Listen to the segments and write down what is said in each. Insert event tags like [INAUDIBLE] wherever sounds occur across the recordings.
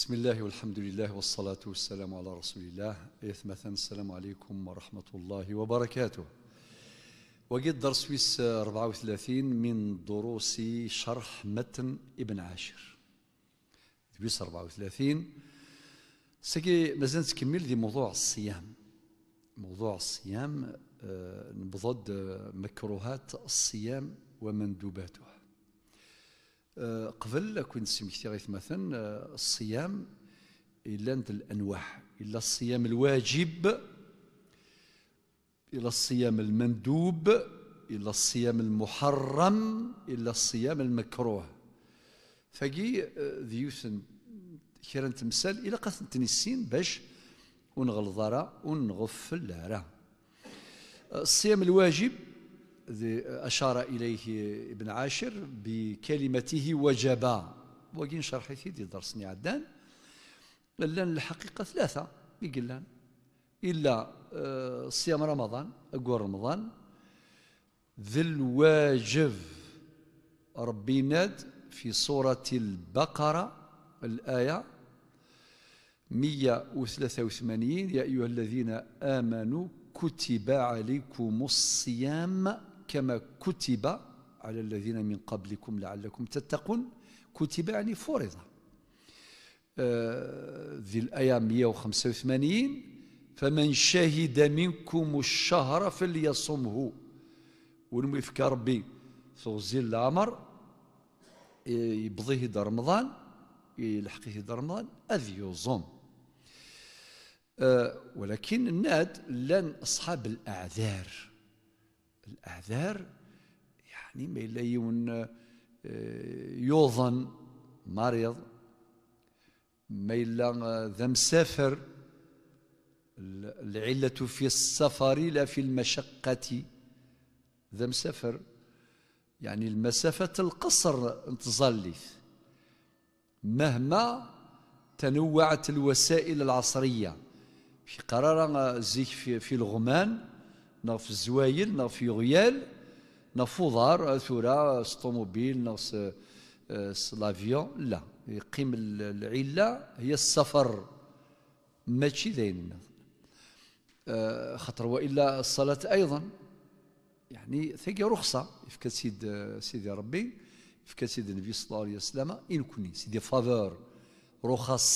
بسم الله والحمد لله والصلاة والسلام على رسول الله إثمة السلام عليكم ورحمة الله وبركاته وجد درس ويس 34 من دروس شرح متن ابن عاشر ويس 34 سكي مازال تكمل دي موضوع الصيام موضوع الصيام آه، نبضد مكروهات الصيام ومندوباته قبل كنت سمكتي غير مثلا آه، الصيام إلا عند الأنواع إلا الصيام الواجب إلا الصيام المندوب إلا الصيام المحرم إلا الصيام المكروه فجي ديوسن آه، كيرا تمثال إلا قاثن تنسين باش ونغلظرا ونغفل لارا الصيام الواجب أشار إليه ابن عاشر بكلمته وجبا وقين شرحي سيدي درسني عدان لأن الحقيقة ثلاثة بقلان إلا آه، صيام رمضان أقوى رمضان ذي الواجب ربي ناد في سورة البقرة الآية 183 يا أيها الذين آمنوا كتب عليكم الصيام كما كتب على الذين من قبلكم لعلكم تتقون كتب يعني فرض آه، ذي الآية 185 فمن شهد منكم الشهر فليصمه ونمفك ربي توزيل العمر إيه، يبضيه دا رمضان يلحقيه دا رمضان أذ يصوم آه، ولكن الناد لن أصحاب الأعذار الأعذار يعني ما يليون آه، يوظن مريض ما إلا آه، ذا مسافر العلة في السفر لا في المشقة ذا مسافر يعني المسافة القصر تظلث مهما تنوعت الوسائل العصرية في قرار آه، زيك في الغمان نغ في الزوايل نغ في غيال نغ في ثورة سطوموبيل نغ آه، لافيون لا يقيم العلة هي السفر ماشي ذاين آه، خطر وإلا الصلاة أيضا يعني ثقي رخصة في سيد سيدي ربي في سيد النبي صلى الله عليه وسلم إن كوني سيدي فافور رخص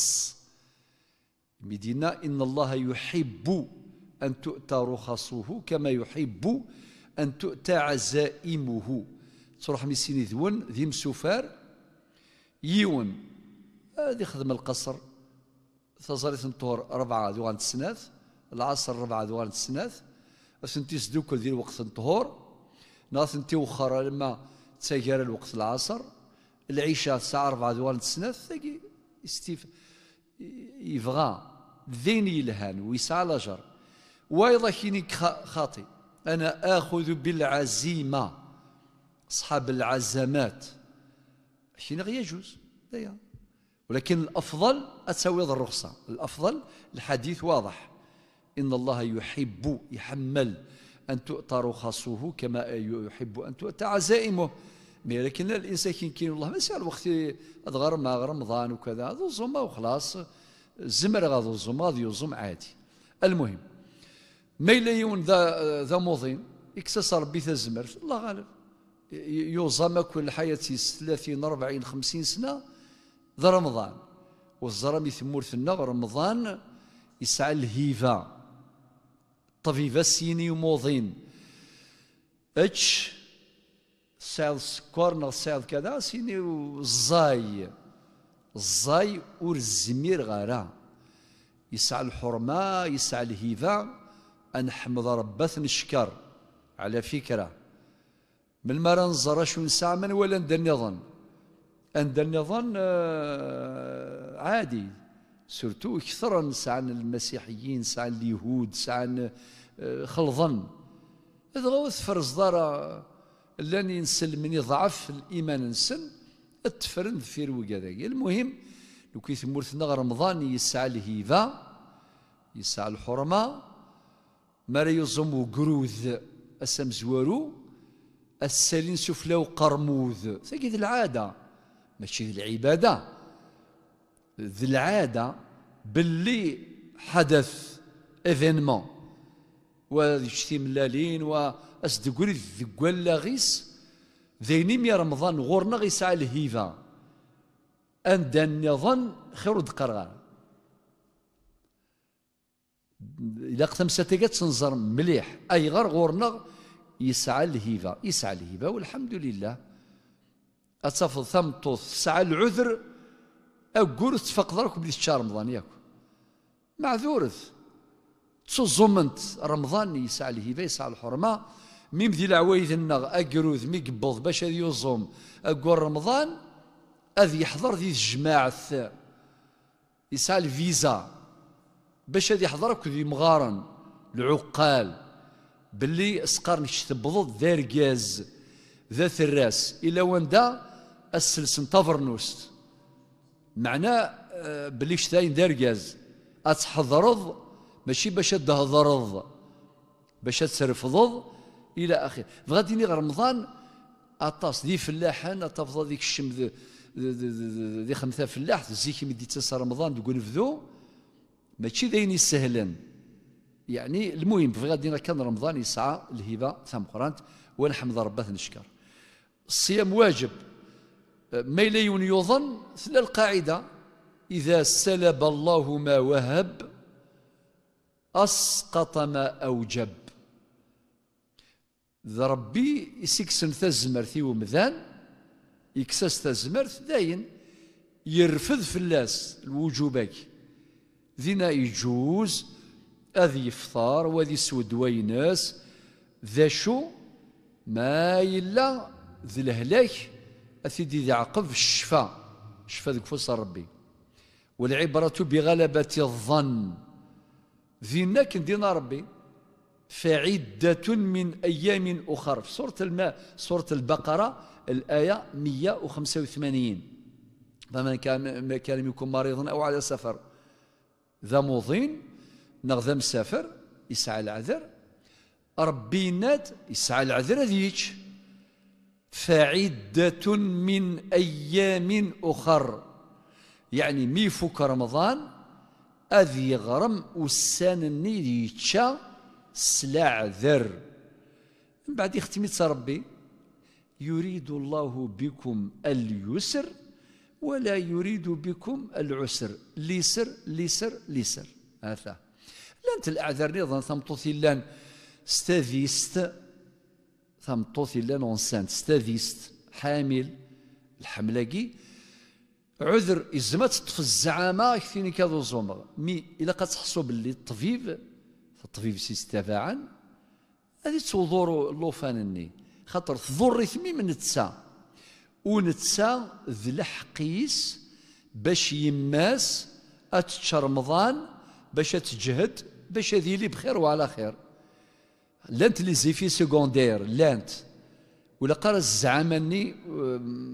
مدينة إن الله يحب أن تؤتى رخصه كما يحب أن تؤتى عزائمه تروح ميسيني ذون ذيم سفار يون هذه خدم القصر ثزريت نطور ربعة ذوان السناث العصر ربعة ذوان السناث أثنتي سدوك ذي الوقت نطهور ناثنتي وخر لما تسجر الوقت العصر العشاء الساعة ربعة ذوان تجي استيف يفغى ذيني يلهان ويسعى لجر وايضا كيني خاطي أنا آخذ بالعزيمة أصحاب العزمات غير يجوز ولكن الأفضل أتساوي الرخصة الأفضل الحديث واضح إن الله يحب يحمل أن تؤتى رخصه كما يحب أن تؤتى عزائمه لكن الإنسان كي كاين والله ما سال وقت اضغر ما رمضان وكذا هذا الزوما وخلاص الزمر هذا الزوما هذا يزوم عادي المهم ما إلا يون ذا ذا موظين اكسس ربي ذا الزمر الله غالب يوزام كل حياتي 30 40 50 سنة ذا رمضان والزرام يثمور ثنا رمضان يسعى الهيفا طبيبة سيني وموظين اتش سعد السكر نغ سعد كذا سيني وزاي زاي ورزمير الزمير غارة يسعى الحرمة يسعى الهيفا أن حمد ربث نشكر على فكرة من مرة ننظر شو نسعى من ولا ندير نظن ندير نظن آه، عادي سورتو كثر نسعى المسيحيين نسعى اليهود نسعى آه، خلظن هذا غوث فرز دارا ينسل من ضعف الايمان نسن التفرند في روق هذايا المهم لو كي ثمورتنا رمضان يسعى الهيفا يسعى الحرمه مارا يظم وقروذ أسم زوارو السالين سفلى وقرموذ ثقي ذي العادة ماشي ذي العبادة ذي العادة باللي حدث ايفينمون ويشتي ملالين الذكوال لا غيس ذيني مي رمضان غورنا على الهيفا أندان نظن خير دقرغار الا ختمساتي تنزر مليح اي غر غورنا يسعى الهبه يسعى الهبه والحمد لله اتفض ثمطوط سعى العذر اقول تفقد راك بلي شهر رمضان ياك معذورث تصزمنت رمضان يسعى الهبه يسعى الحرمه ميم ذي العوايد النغ اقروز ميقبض باش هذي يوزم اقول رمضان اذ يحضر ذي الجماعه يسعى الفيزا باش هذه حضرك ذي مغارن العقال باللي اسقار نشتبضض ذا رجاز ذات الراس الى وندا السلسن تفرنوس معناه آه، باللي شتاين دار جاز أتحضرض ماشي باش تهضرض باش تسرفضض إلى آخره فغادي ني رمضان أطاس دي فلاحان أتفضل ديك الشم ذي دي خمسة فلاح زيك مدي رمضان تقول نفذو ماشي ذين يسهلن يعني المهم في غادي كان رمضان يسعى الهبه ثم قرانت ونحمد ربه نشكر الصيام واجب ما لا يظن ثلا القاعده اذا سلب الله ما وهب اسقط ما اوجب ذا ربي يسكسن ثزمرثي ومذان يكسس ثزمرث داين يرفض الناس الوجوبات ذينا يجوز أذي يفطر وذي سود ويناس ذا شو ما يلا ذي الهلاك أثيدي ذي عقب الشفاء شفا ذي فوس ربي والعبرة بغلبة الظن ذينا دينا ربي فعدة من أيام أخر في سورة الماء سورة البقرة الآية 185 فمن كان كان منكم مريضا أو على سفر ذا موظين نغ ذا مسافر يسعى العذر ربي ناد يسعى العذر ذيك فعدة من أيام أخر يعني مي فوك رمضان أذي غرم والسان الني يتشا سلع ذر من بعد يختمي ربي يريد الله بكم اليسر ولا يريد بكم العسر ليسر ليسر ليسر هذا لانت الاعذار نيضا ثم لان ستافيست ثمطوثي لان اونسانت ستافيست حامل الحملاقي عذر إزمة تطفي الزعامة كثيرين كذو زومر مي إلا قد تحصوا باللي الطبيب الطبيب سيستفاعا هذه توضور اللوفان ني خاطر تضر ثمي من التسام ونتسا ذ لحقيس باش يماس أتش رمضان باش تجهد باش لي بخير وعلى خير لانت لي زيفي سكوندير لانت ولا قرا اني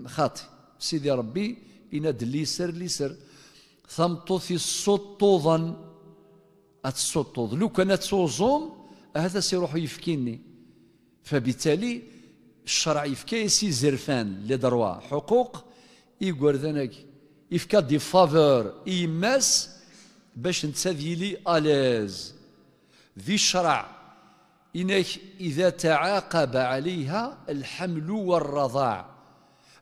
خاطي سيدي ربي يناد لي سر لي سر في السطوضا أتسطوض لو كانت سوزوم هذا سيروح يفكيني فبالتالي الشرعي يفكا يسي زرفان لدروا حقوق يقردنك يفكا دي فافور يماس باش نتسافيلي اليز ذي الشرع إنك إذا تعاقب عليها الحمل والرضاع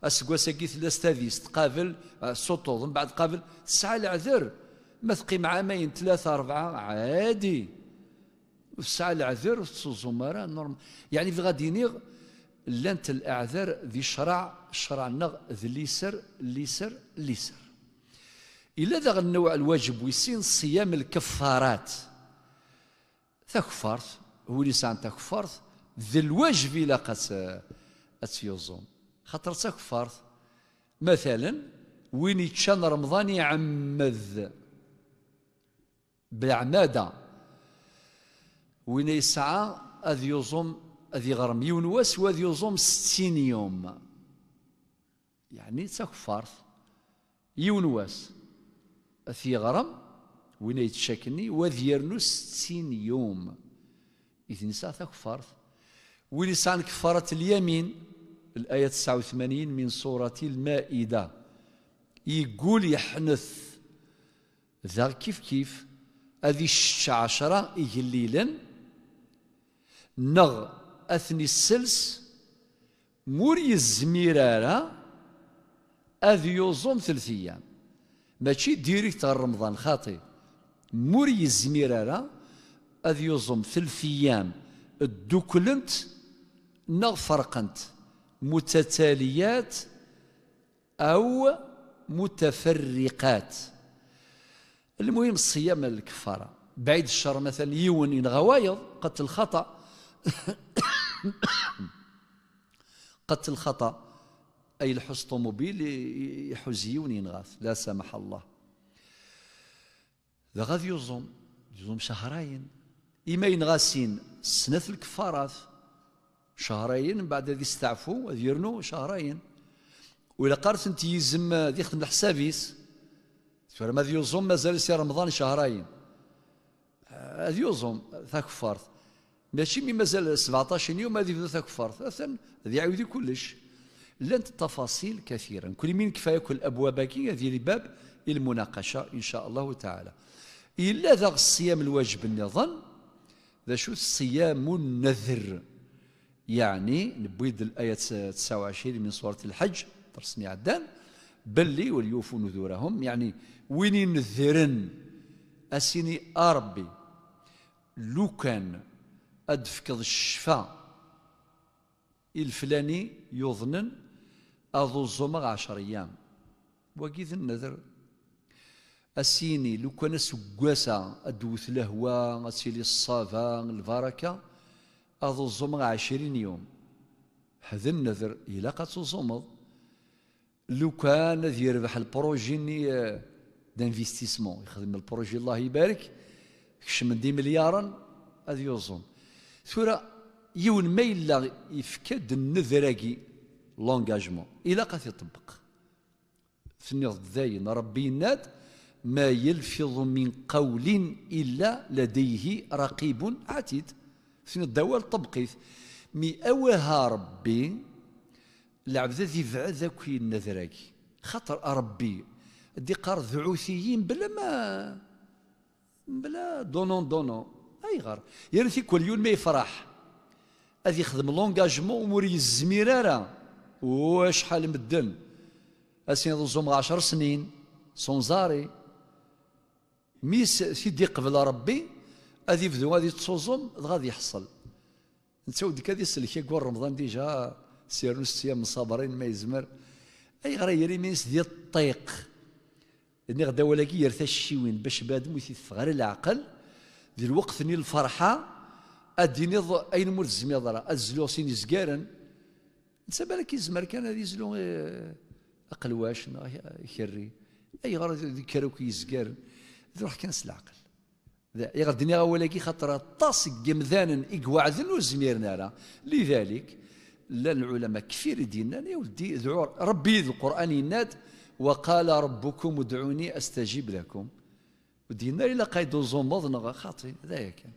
أسقوساكي لا ذيس تقابل سطوض من بعد قابل تسعة العذر ما مع عامين ثلاثة أربعة عادي وتسعة العذر مرا نورمال يعني في غادي نيغ لانت الاعذار ذي شرع شرع نغ ذي ليسر ليسر ليسر إلا ذا النوع الواجب ويسين صيام الكفارات تكفرت هو لسان تكفرت ذي الواجب الى قات أتيوزون خاطر تكفرت مثلا وين يتشان رمضان يعمذ بالعماده وين يسعى أذ يوزم أذي غرم يون واس وذي يوزوم ستين يوم يعني تكفارت يون واس أثي غرم وين يتشكني وذي يرنو ستين يوم إذن ساعة تكفارت ولسان كفارة اليمين الآية 89 من سورة المائدة يقول يحنث ذا كيف كيف هذه الشعشرة إجليلا نغ أثني السلس مور يزميرارا أذ يوزوم ثلاث أيام ماشي ديريكت غير رمضان خاطي مور يزميرارا أذ يوزوم ثلاث أيام الدوكلنت نغفرقنت متتاليات أو متفرقات المهم الصيام الكفارة بعيد الشر مثلا يون غوايض قتل خطأ [COUGHS] قتل خطأ أي الحص طوموبيل يحوزيون ينغاث لا سمح الله لا غادي يزوم يزوم شهرين إما ينغاسين سنة الكفارات شهرين بعد ذي استعفوا يرنو شهرين وإلا قارت انت يزم ذي خدم الحسابيس ما ذي يزوم مازال سي رمضان شهرين ذي يزوم ذا كفارت ماشي مي مازال 17 يوم هذه بدات كفرت اثن هذه يعاود كلش لان التفاصيل كثيرة كل من كفاية كل أبواب هذه لباب المناقشة إن شاء الله تعالى إلا ذا الصيام الواجب النظام ذا شو الصيام النذر يعني نبيد الآية 29 من سورة الحج ترسني عدان بلي وليوفوا نذورهم يعني وين نذرن أسيني أربي لو كان أدفكض الشفاء الفلاني يظنن الزمغ عشر أيام وقيد النذر أسيني لو كان سقاسا أدوث لهوا أسيلي الصافا البركة الزمغ عشرين يوم هذا النذر إلا قد لو كان يربح البروجيني آه، دانفيستيسمون يخدم البروجي الله يبارك كش من دي مليارا هذا يوزن ثورة يون ما إلا يفكد النذراقي لونجاجمون إلا قاث يطبق ثنيض ذاين ربي يناد ما يلفظ من قول إلا لديه رقيب عتيد سن دوال طبقيث مي أوها ربي العبد ذي فعذا كي النذراقي خطر ربي دي قار ذعوثيين بلا ما بلا دونون دونون اي يغار يرثي يعني كل يوم ما يفرح هذا يخدم لونجاجمون ومور يزمير راه وشحال مدن اسين رزوم 10 سنين سونزاري ميس سيدي قبل ربي هذه يبدو هذه تصوزم غادي يحصل نسوي ديك هذه سلك يقول رمضان ديجا سير نص ايام صابرين ما يزمر اي غير يري مينس ديال الطيق اني يعني غدا كي يرثى الشيوين باش بادم يثيث غير العقل ديال الوقت ني الفرحة أديني أين ملزم يضرا أزلو سيني زكارن نسى بالك يزمر كان هذه يزلو أقلواش آه، يكري أي غرض كروكي زكارن روح كان العقل الدنيا ولكي خاطر طاس جمذان عذن وزميرنا لذلك لا العلماء كثير ديننا يا ولدي ربي القرآن يناد وقال ربكم ادعوني أستجيب لكم ودينا الى قايد الزمض نغا خاطي هذايا كان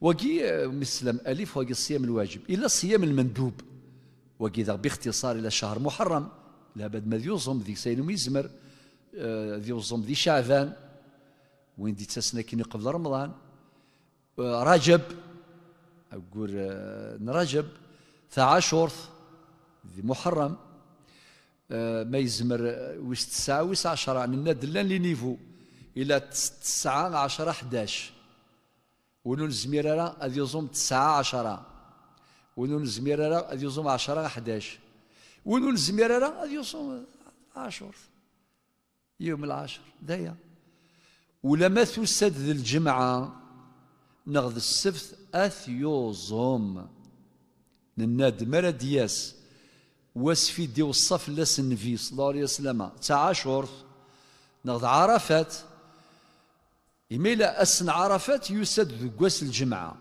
وكي آه، مسلم ألف وكي الصيام الواجب الى الصيام المندوب وكي باختصار إلى شهر محرم بد ما يوزم ذي ميزمر ذي يوزم آه، ذي شعبان وين دي تسنا كيني قبل رمضان آه، رجب أقول رجب تعاشر ذي محرم ما يزمر وست تسعة وست عشرة يعني دلان لي لنيفو الى 9 10 11 ونون زميرارا هذه يزوم 9 10 ونون زميرارا هذه يزوم 10 11 ونون زميرارا هذه يزوم 10 يوم العاشر دايا ولما تسد الجمعة نغذ السبت أثيوزوم نناد مرادياس وسفيدي وصف لسن في صلى الله عليه وسلم تعاشر نغذ عرفات يميل أسن عرفات يسد ذقوس الجمعة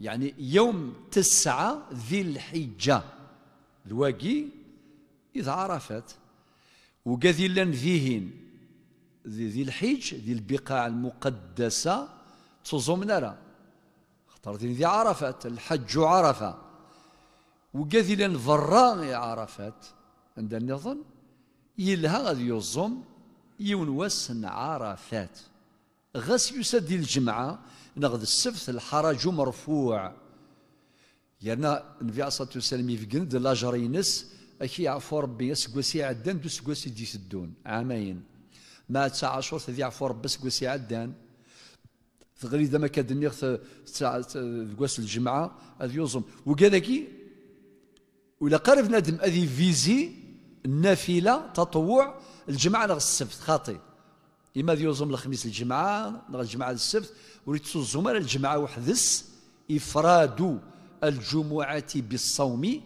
يعني يوم تسعة ذي الحجة الواقي إذا عرفات وقاذي لن ذيهن ذي, ذي الحج ذي البقاع المقدسة تزوم نرى خطر ذي, ذي عرفات الحج عرفة وقاذي لن ضراء عرفات عند النظن يلها غادي يزوم يونوس عرفات غاس يسد الجمعة نغد السفث الحرج مرفوع يرنا النبي عليه الصلاة والسلام يفقن لا جرينس أكي يعفو ربي أسقوسي عدان دو سقوسي دي سدون عامين ما تسع أشهر ثذي يعفو ربي أسقوسي عدان تغريدة ما كدني قواس الجمعة هذا يوزم وكذاكي ولا قرب ندم هذه فيزي النافلة تطوع الجمعة نغ السبت خاطئ إما يوزم الخميس الجمعة نغ الجمعة السبت وليتسو تصوم على الجمعة وحدس إفراد الجمعة بالصوم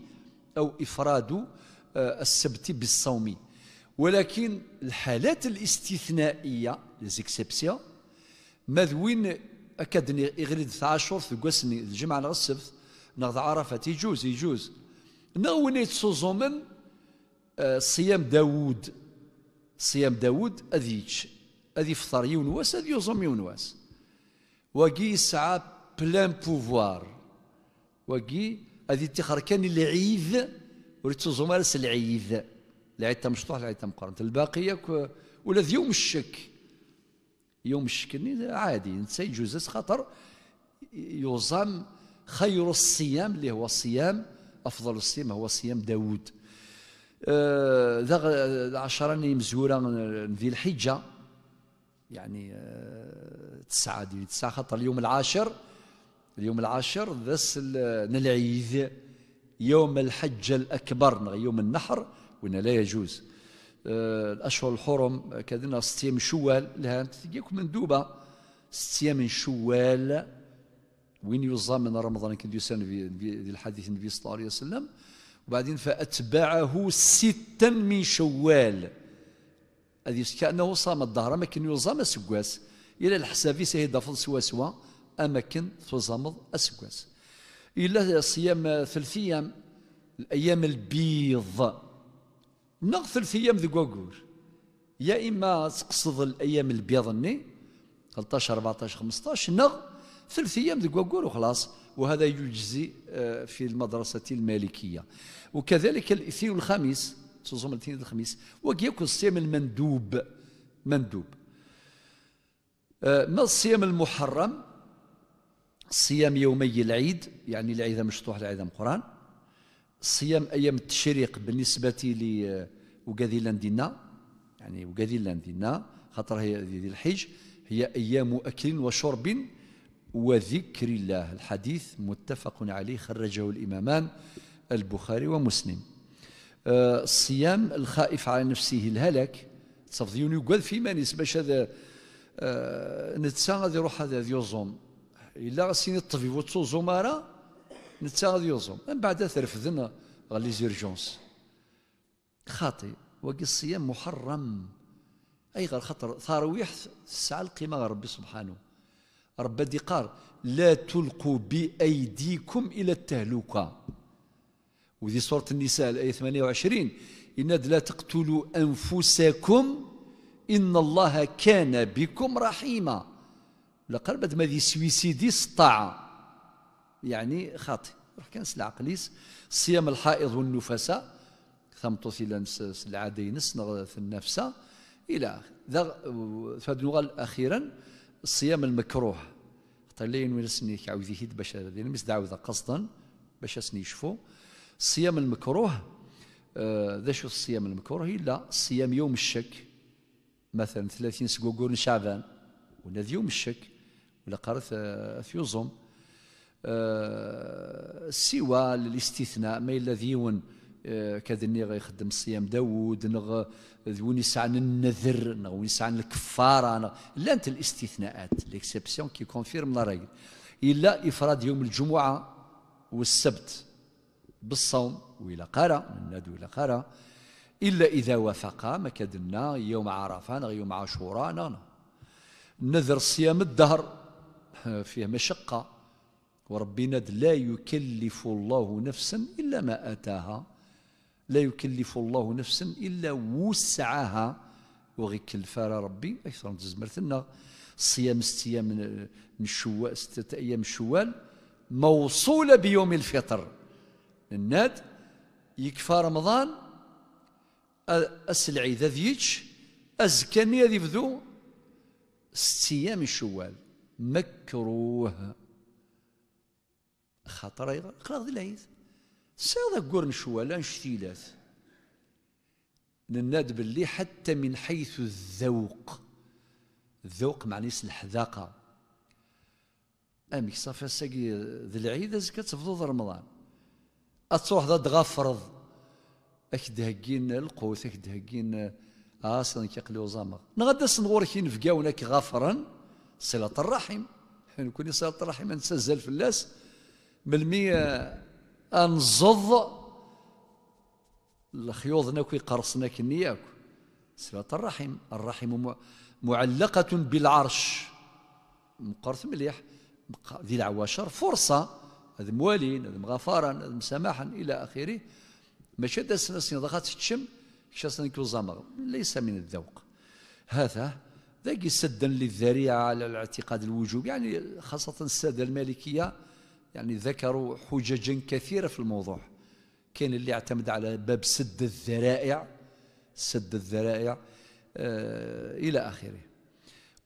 أو إفراد آه، السبت بالصوم ولكن الحالات الاستثنائية ليزيكسيبسيون ماذ وين أكدني يغرد عاشور في قسني الجمعة نغ السبت نغ عرفة يجوز يجوز نغ وين يتصوزومن آه، صيام داوود صيام داوود أذيتش هذه يفطر يون واس هذه يصوم يون واس واقي يسعى بلان بوفوار واقي هذه تخر كان العيد وريت تزوم راس العيد العيد مشطوح العيد تاع مقرن الباقي ياك ولا يوم الشك يوم الشك عادي نسى يجوز خاطر يوزام خير الصيام اللي هو الصيام افضل الصيام هو صيام داوود آه، ذا أه مزورة ذي الحجه يعني آه، تسعة ديال تسعة خاطر اليوم العاشر اليوم العاشر ذس نلعيذ يوم الحج الأكبر يوم النحر وإن لا يجوز آه، الأشهر الحرم كذلك ستيام شوال لها من مندوبة ستيام شوال وين من رمضان كنت يسان في الحديث النبي صلى الله عليه وسلم وبعدين فأتبعه ستا من شوال هذه كأنه صام الظهر كان يلزم السكواس إلى الحسابي دافل سوا سوا أماكن تظامض السكواس إلا صيام ثلاث أيام الأيام البيض نغ ثلاث أيام ذي كوكور يا إما تقصد الأيام البيض ني 13 14 15 نغ ثلاث أيام ذي كوكور وخلاص وهذا يجزي آه، في المدرسة المالكية وكذلك الاثنين الخامس تصوم الاثنين الخميس وكيكون الصيام المندوب مندوب آه، ما الصيام المحرم صيام يومي العيد يعني العيد مشطوح العيد القران صيام ايام التشريق بالنسبه ل آه، وقاذيلان دينا يعني وقاذيلان دينا خاطر هي ذي الحج هي ايام اكل وشرب وذكر الله الحديث متفق عليه خرجه الامامان البخاري ومسلم آه، الصيام الخائف على نفسه الهلك تصفديون يقول في مانيس باش هذا آه، نتسا غادي يروح هذا يوزوم الا غاسين الطبيب وتوزوم راه نتسا غادي يوزوم من بعد ترفدنا غالي زيرجونس خاطي وقي الصيام محرم اي غير خطر ثارويح الساعه القيمه ربي سبحانه ربي قال لا تلقوا بايديكم الى التهلكه وذي سورة النساء الآية 28 إن لا تقتلوا أنفسكم إن الله كان بكم رحيما لقربت ما ذي سويسيدي سطاعة يعني خاطئ راه كانس العقليس صيام الحائض والنفساء ثمطوث إلى العادينس في النفسة إلى فهاد نغال أخيرا الصيام المكروه خاطر طيب لا ينوي نسني كعاود يهيد باش هذا مس دعوة قصدا باش اسني يشفو الصيام المكروه آه، ذا شو الصيام المكروه إلا صيام يوم الشك مثلا 30 سكوكور شعبان ولا يوم الشك ولا قرث آه، فيوزوم آه، سوى الاستثناء ما إلا ذيون كذني غيخدم صيام داوود نغ ذوني سعن النذر نغ سعن الكفارة نغ لانت الاستثناءات ليكسبسيون كي كونفيرم لا ريغل إلا إفراد يوم الجمعة والسبت بالصوم وإلى قرى الناد إلى قرى إلا إذا وافقا ما كدنا يوم عرفة يوم عاشوراء نذر صيام الدهر [LAUGHS] فيه مشقة وربي ناد لا يكلف الله نفسا إلا ما آتاها لا يكلف الله نفسا إلا وسعها وغي كلفا ربي أكثر تزمرت صيام ست أيام آه، من شوال أيام شوال موصولة بيوم الفطر الناد يكفى رمضان أسلعي ذا ذيتش أزكاني ذي بذو ست أيام الشوال مكروه خاطر أيضا قرأ العيد سيغضا قرن شوال أنشتيلات نناد باللي حتى من حيث الذوق الذوق معنيس الحذاقة أمي صافي ساقي ذي العيد زكاة تفضل رمضان اتروح تغفرض اك دهقين القوت اك دهقين اصلا كيقليو زمر نغدا سنغور كي نفقاونا غفرا صلة الرحم حين كوني صلة الرحم نتسزل فلاس ملمي انزض الخيوضنا كي قرصنا كنياك ياك صلة الرحم الرحم معلقة بالعرش مقرث مليح ذي العواشر فرصة هذا موالي هذا مغفارا هذا سماحا إلى آخره ماشي هذا سنسني ضغط تشم شاسنك وزمر ليس من الذوق هذا ذاك سدا للذريعة على الاعتقاد الوجوب يعني خاصة السادة المالكية يعني ذكروا حججا كثيرة في الموضوع كاين اللي اعتمد على باب سد الذرائع سد الذرائع آه إلى آخره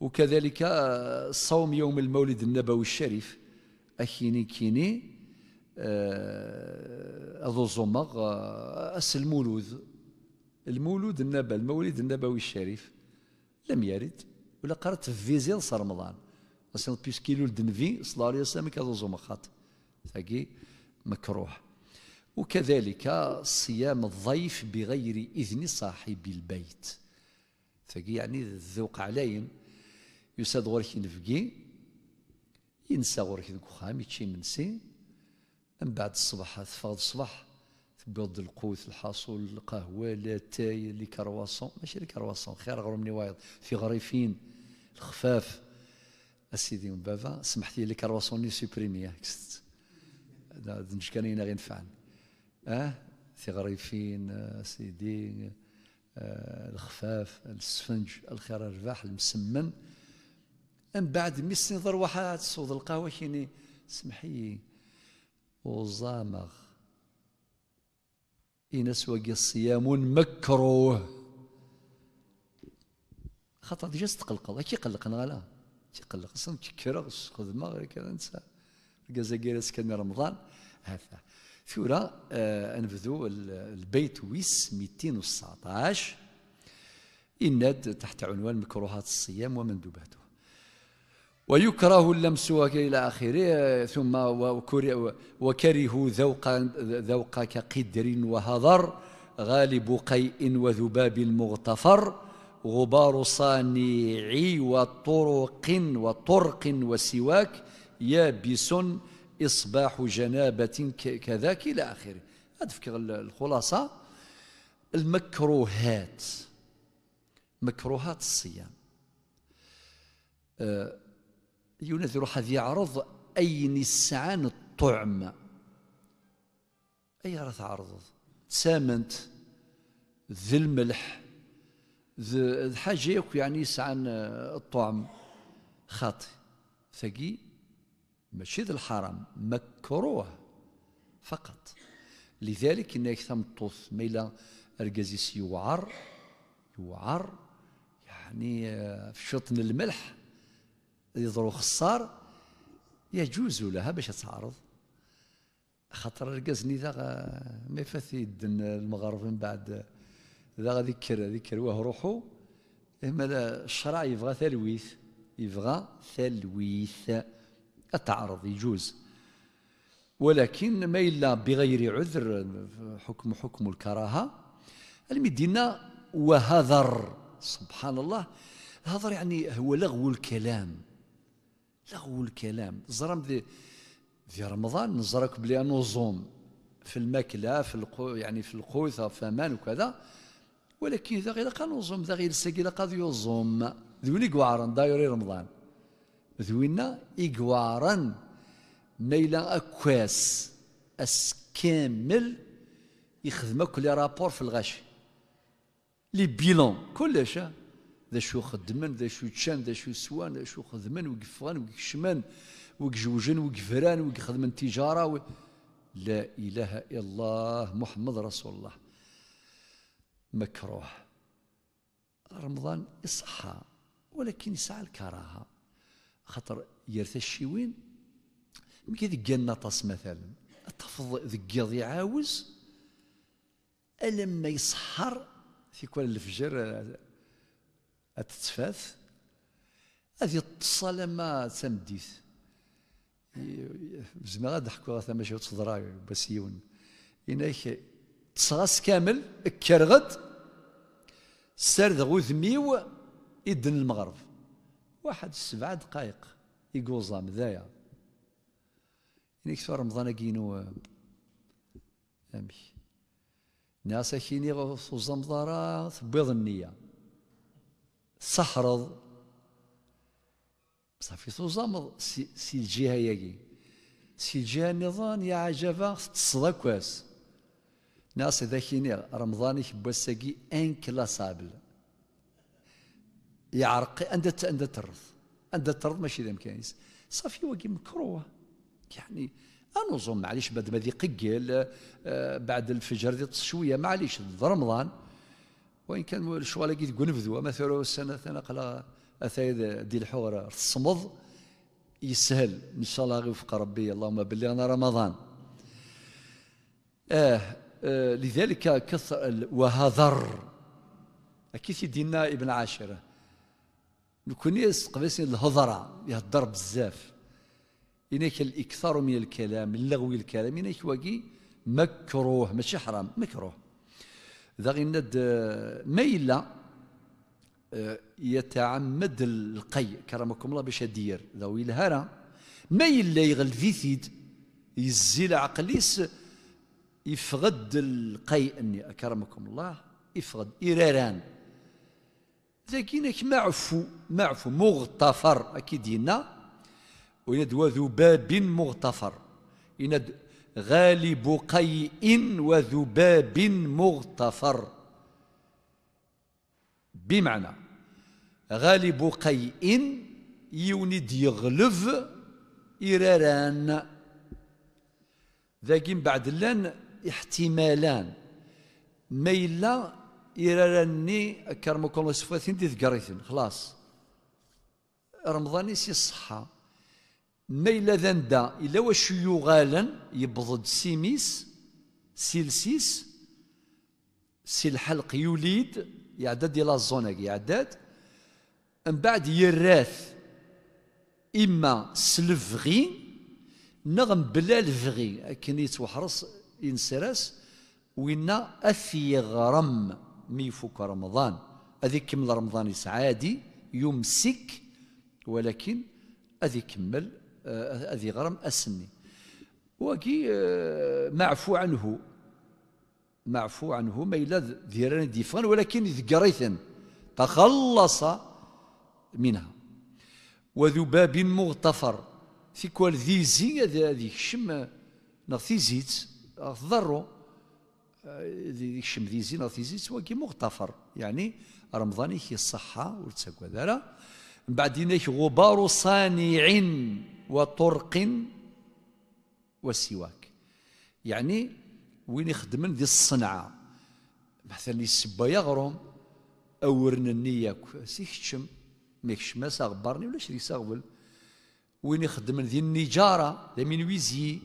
وكذلك آه، صوم يوم المولد النبوي الشريف أكيني كيني آه، أذو زمغ آه، أس المولود المولود النبى المولد النبوي الشريف لم يرد ولا قرأت في فيزيل صار رمضان أصلا بيسكي لولد النبي صلى الله عليه وسلم كذا زوم خاط ثقي مكروه وكذلك صيام الضيف بغير إذن صاحب البيت ثقي يعني الذوق عليهم يساد غورك نفقي ينسى غورك ديك وخام يتشي منسي من بعد الصباح تفاض الصباح تبيض القوت الحاصل القهوة لا تاي لي كرواسون ماشي لي كرواسون خير غير مني وايض في غريفين الخفاف اسيدي بابا سمحت لي لي كرواسون لي سوبريمي كست هذا كان هنا غينفعني اه في غريفين اسيدي آه الخفاف السفنج الخير الرباح المسمن من بعد ميسني ضروحات صود القهوة كيني سمحي وزامغ إنس وقي الصيام مكروه خاطر ديجا تقلق كي قلق انا كي قلق اصلا خذ ما غير كذا نسى كيرس كان رمضان هذا ثورة آه انبذو البيت ويس 219 إن تحت عنوان مكروهات الصيام ومندوباته ويكره اللمس إلى آخره ثم وكرهوا ذوق ذوقك قدر وهضر غالب قيء وذباب مغتفر غبار صانيعي وطرق وطرق وسواك يابس إصباح جنابة كذاك إلى آخره هذا في الخلاصة المكروهات مكروهات الصيام أه يونس يروح يعرض أي نسعان الطعم أي راه تعرض سامنت ذي الملح ذي حاجة ياكل يعني سعان الطعم خاطي ثقي ماشي ذي الحرام مكروه فقط لذلك إن ثم طوث ميلا أرجازيس يوعر يوعر يعني في شطن الملح يضرو خسار يجوز لها باش تعرض خاطر الكاز نيتا ما يفات يدن المغرب من بعد ذا غادي يكر ذكر واه روحو اما الشرع يبغى تلويث يبغى تلويث التعرض يجوز ولكن ما إلا بغير عذر حكم حكم الكراهة المدينة وهذر سبحان الله هذر يعني هو لغو الكلام لغو الكلام زرم ذي في رمضان نزرك بلي نظم في الماكله في القو يعني في القوثه في امان وكذا ولكن إذا غير قانوزم إذا غير ساقي ذي يوزم ذوين إقوارن دايري رمضان ذوين إقوارن ميلا اكواس اس كامل يخدمك لي رابور في الغش لي بيلون كلش ذا شو خدمن ذا شو تشان ذا شو سوان ذا شو خدمن وقفغان وقشمن وقجوجن وقفران وقخدمن تجارة و... لا إله إلا الله محمد رسول الله مكروه رمضان يصحى ولكن يسعى الكراهة خاطر يرثى الشيوين مكي قلنا طاس مثلا تفض قضي عاوز ألم ما يسحر في كل الفجر أتتفات هذه التصالة ما تمديت زعما غادي نحكوا غاثا ماشي تضرا بس يون إنك تصغاس كامل كرغد سرد غوثميو إذن المغرب واحد سبع دقائق يقوزام ذايا إنك في رمضان كينو أمي ناس كيني غوث الزمضارة بيض النية صحرض صافي في سي, الجهه ياكي سي الجهه النظام يا عجبا تصدى كواس ناس ذاك كيني رمضان بوساكي انكلاسابل عرقي عند عند ترض عند ترض ماشي ذا مكانيس صافي واكي مكروه يعني انظم معليش بعد ما ذي قيل آه، بعد الفجر ذي شويه معليش رمضان وإن كان الشوال كي نفذوا مثلا السنة ثنا أثاي دي الحورة الصمض يسهل إن شاء الله غيوفق ربي اللهم بلغنا أنا رمضان آه, آه لذلك كثر وهذر أكيد يدينا ابن عاشرة نكون قبيس الهضرة يهضر بزاف إنك الإكثار من الكلام اللغو الكلام إنك واقي مكروه ماشي حرام مكروه ذا ند آه، ما إلا آه، يتعمد القي كرمكم الله باش ذا ذو الهرة ما إلا يغل فيثيد يزيل يزي العقليس يفقد القي أني أكرمكم الله يفقد إراران ذاكينك معفو معفو مغتفر أكيد هنا ويدوى ذو باب مغتفر يند غالب قيء وذباب مغتفر بمعنى غالب قيء يوند يغلف إراران ذاكين بعد لان احتمالان ما إلا إراراني كرمكم الله سفاثين دي خلاص رمضاني سي الصحه ما إلا ذندا إلا واش يغالا يبضد سيميس سيلسيس سي الحلق يوليد يعداد إلى الزونك يعداد من بعد يراث إما سلف نغم بلا الفغي أكن يتوحرص ينسرس وينا أثي غرم ميفوك رمضان هذيك كمل رمضان يسعادي يمسك ولكن هذيك كمل أذي آه، غرم أسني وكي آه، معفو عنه معفو عنه ما إلا ذيران ديفان ولكن ذكريثا تخلص منها وذباب مغتفر في كل ذي زي ذي شم نغثي زيت ضرو آه، ذي شم ذي زي نغثي زيت وكي مغتفر يعني رمضان هي الصحة ورتسكوا ذرا من بعد غبار صانع وطرق والسواك يعني وين يخدمن ذي الصنعة مثلا يسبا يغرم أورن النية سيكتشم ما ساغبرني ولا شري ساغبل وين يخدمن ذي النجارة ذي من ويزي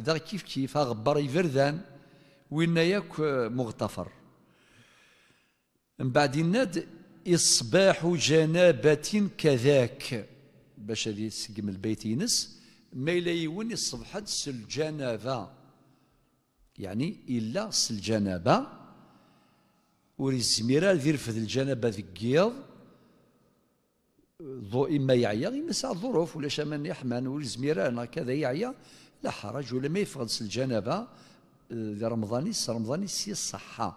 دا كيف كيف أغبر يفردان وين ياك مغتفر من بعد يناد إصباح جنابة كذاك باش يسقم البيت ينس ما إلا يوني الصبح سلجنابة يعني إلا سلجنابة وريزميرا ذيرفد الجنابة ذكيض ضو إما يعيا إما ساعة ظروف ولا شمن يحمن وريزميرا كذا يعيا لا حرج ولا ما يفقد الجنابة رمضاني رمضاني رمضان سي الصحة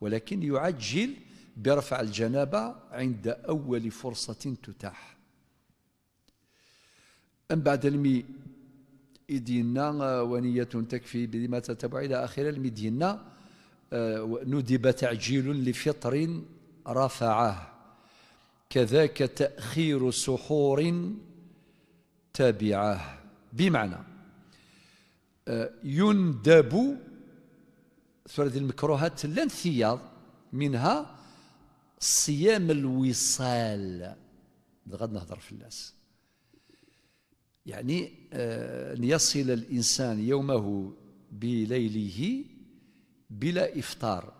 ولكن يعجل برفع الجنابة عند أول فرصة تتاح أم بعد المي إدينا آه، ونية تكفي بما تتبع إلى آخر المدينة آه، ندب تعجيل لفطر رفعه كذاك تأخير سحور تابعه بمعنى آه، يندب سورة المكروهات لا انثياض منها صيام الوصال غد نهضر في الناس يعني أن آه, يصل الإنسان يومه بليله بلا إفطار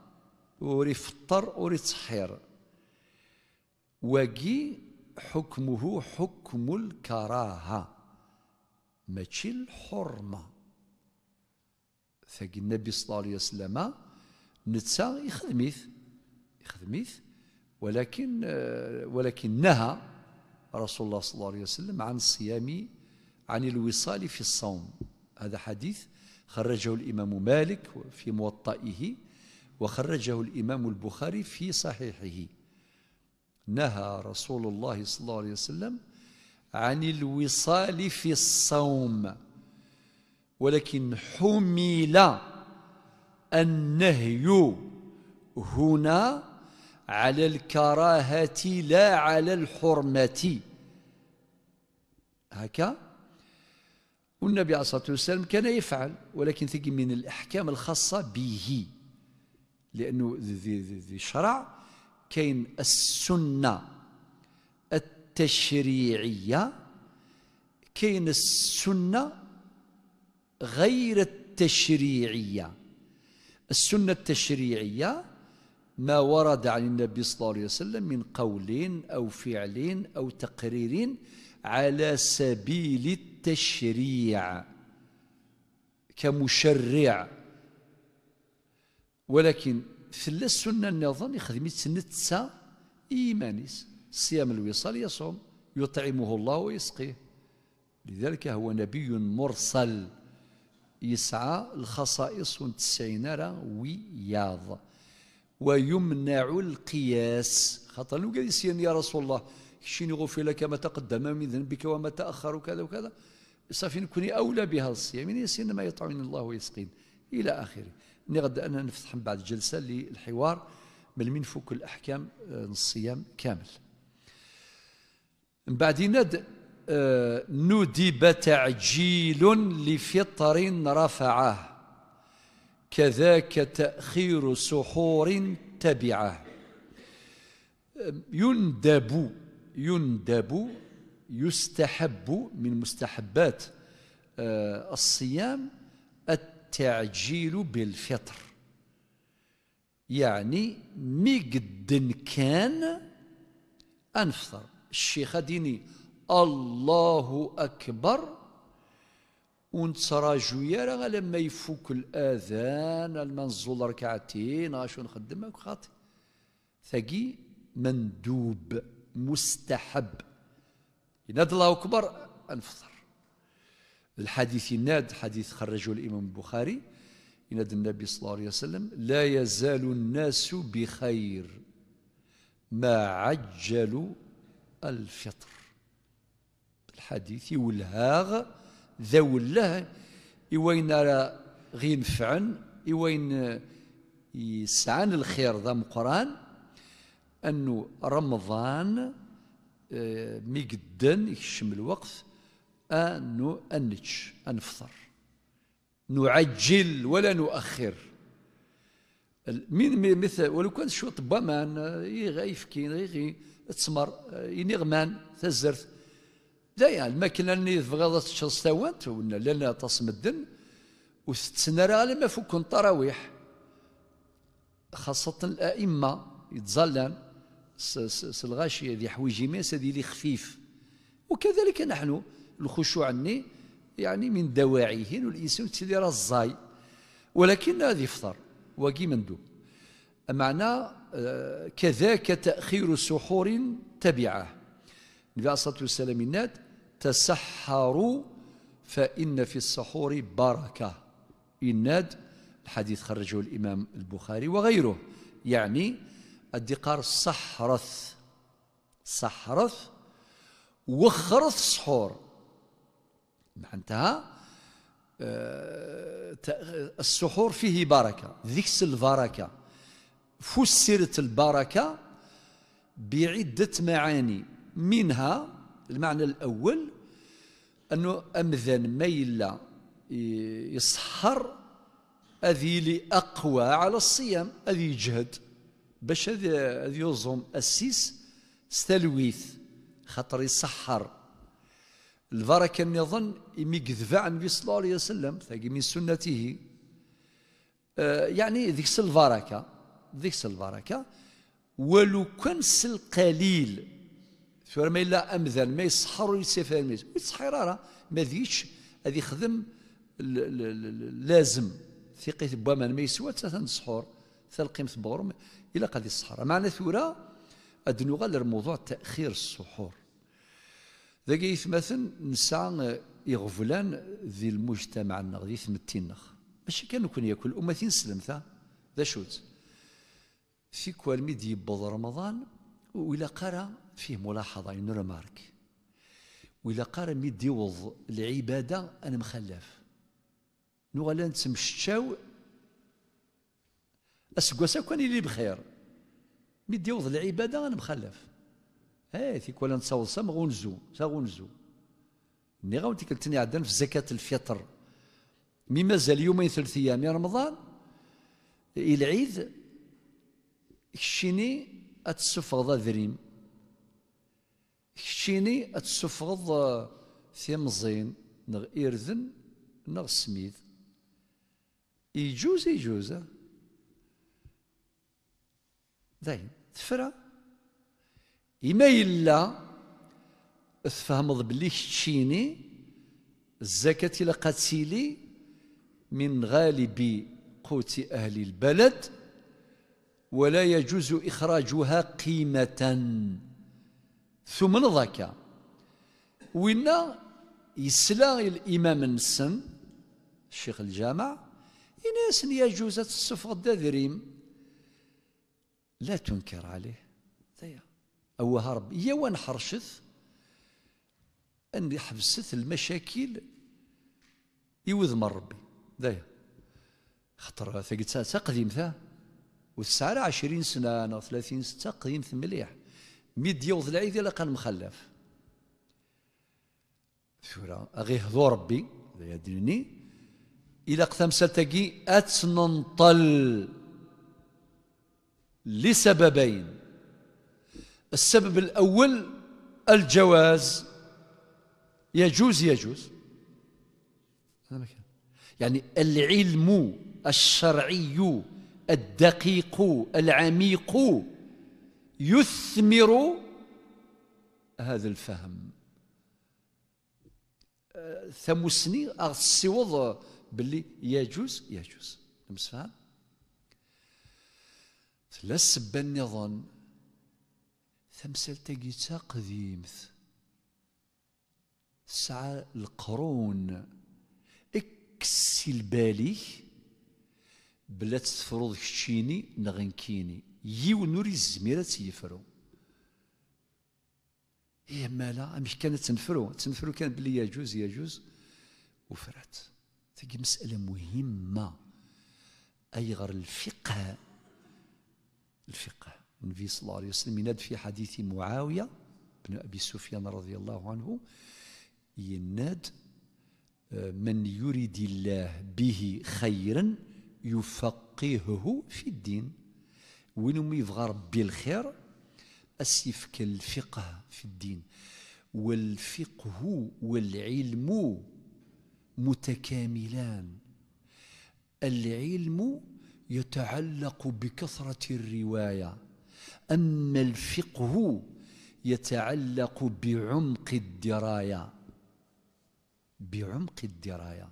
أوري فطر وكي وقي حكمه حكم الكراهة ماشي الحرمة ثقي النبي صلى الله عليه وسلم نتسا يخدميث يخدميث ولكن آه، ولكن نهى رسول الله صلى الله عليه وسلم عن صيام عن الوصال في الصوم هذا حديث خرجه الإمام مالك في موطئه وخرجه الإمام البخاري في صحيحه نهى رسول الله صلى الله عليه وسلم عن الوصال في الصوم ولكن حمل النهي هنا على الكراهة لا على الحرمة هكا والنبي عليه الصلاة والسلام كان يفعل ولكن تجي من الأحكام الخاصة به لأنه ذي, ذي, شرع كاين السنة التشريعية كاين السنة غير التشريعية السنة التشريعية ما ورد عن النبي صلى الله عليه وسلم من قول أو فعل أو تقرير على سبيل التشريع كمشرع ولكن في السنة النظام يخدم تسا إيمانيس صيام الوصال يصوم يطعمه الله ويسقيه لذلك هو نبي مرسل يسعى الخصائص تسعين وياض ويمنع القياس خطأ قال يا رسول الله شنو يغفر لك ما تقدم من ذنبك وما تأخر وكذا وكذا صافي نكوني أولى بهذا الصيام يعني يسير ما يطعمني الله ويسقين إلى آخره اني غدا أنا نفتح من بعد جلسة للحوار من من فوق الأحكام آه، الصيام كامل من بعد ند آه، ندب تعجيل لفطر رفعه كذاك تأخير سحور تبعه آه، يندب يندب يستحب من مستحبات آه، الصيام التعجيل بالفطر يعني مي قد كان أنفطر الشيخ ديني الله أكبر ونتراجو يا لما يفوك الأذان لما نزول ركعتين اشو نخدمك خاطي ثقي مندوب مستحب يناد الله أكبر أنفطر الحديث يناد حديث خرجه الإمام البخاري يناد النبي صلى الله عليه وسلم لا يزال الناس بخير ما عجلوا الفطر الحديث والهاغ ذو الله إوين غينفعن إوين يسعن الخير ذا مقران أنه رمضان آه، مي يشم الوقت أنو أنتش أنفطر نعجل ولا نؤخر من مثل ولو كان شو طبامان آه، يفكي يغي تسمر آه، ينغمان تزرت لا يعني الماكلة اللي تبغى تشرس تاوانت ولا لنا تصم الدن وستسنى على ما فكون تراويح خاصة الأئمة يتظلم الغاشية ذي حويجيماس هذه اللي خفيف وكذلك نحن الخشوع عني يعني من دواعيه والانسان تسيدي راه الزاي ولكن هذا يفطر وكي مندوب معنى آه، كذاك تأخير سحور تبعه النبي عليه الصلاة والسلام الناد تسحروا فإن في السحور بركة الناد الحديث خرجه الإمام البخاري وغيره يعني الدقار صحرث صحرث وخرث صحور معناتها آه، السحور فيه بركة ذكس البركة فسرت البركة بعدة معاني منها المعنى الأول أنه أمذن إلا يسحر أذي لأقوى على الصيام أذي يجهد باش هذا يوزهم السيس ستالويث خاطر يسحر البركة النظن يمي كذب عن النبي صلى الله عليه وسلم من سنته آه يعني ذيك البركة ذيك البركة ولو كان القليل شو ما إلا أمذن ما يسحر ويسفر ميز ويسحر راه ما ذيش هذه خدم لازم ثقيت بوامان ما يسوى ثلاثة سحور ثلقيم بورم الى قضيه الصحراء معنا ثورة ادنو نغال لموضوع تأخير السحور ذاك يثمثن نسعى يغفلان ذي المجتمع النغ ذي ثمتين ماشي كانوا كون ياكل أمتين سلمثا ذا شوت في كوال ميد يبض رمضان وإلا قرا فيه ملاحظة إنه رمارك وإلا قرا ميد يوض العبادة أنا مخلف غالا نتمشاو اسكواس كان اللي بخير مي ديوض العباده انا مخلف ايه كل نتصاوض سم غونزو سا غونزو ني غاو تيكلتني عدن في زكاه الفطر مي مازال يومين ثلاث ايام من رمضان العيد شيني اتسفغض ذريم شيني اتسفغض آه، ثمزين نغ إرذن نغ سميد يجوز يجوز آه. زين تفرى إما إلا تفهمض بلي تشيني الزكاة إلا قتيلي من غالب قوت أهل البلد ولا يجوز إخراجها قيمة ثم ذاك وإن يسلا الإمام السن الشيخ الجامع إناس يجوز تصفغ الدريم لا تنكر عليه ذايا أوها رب يا حرشث أن حبست المشاكل يوذ من ربي ذايا خطر ثقت تقديم ثا والسعر عشرين سنة أنا ثلاثين سنة تقديم مليح ميد يوض العيد إلا كان مخلف شورا أغي هضو ربي ذايا ديني إلا قثم سلتقي أتننطل لسببين السبب الأول الجواز يجوز يجوز يعني العلم الشرعي الدقيق العميق يثمر هذا الفهم ثمسني أغسوض باللي يجوز يجوز فهمت تلا السبة النظام تمثال قديمت سعى القرون اكسي البالي بلا تفرض كشيني نغنكيني يو نوري الزميرة تيفرو هي إيه مالا مش كانت تنفرو تنفرو كان بلي يجوز يجوز وفرات تجي مسألة مهمة أي غير الفقه الفقه النبي صلى الله عليه وسلم يناد في حديث معاوية بن أبي سفيان رضي الله عنه يناد آه، من يريد الله به خيرا يفقهه في الدين وين يبغى ربي الخير أسيفك الفقه في الدين والفقه والعلم متكاملان العلم يتعلق بكثرة الرواية أما الفقه يتعلق بعمق الدراية بعمق الدراية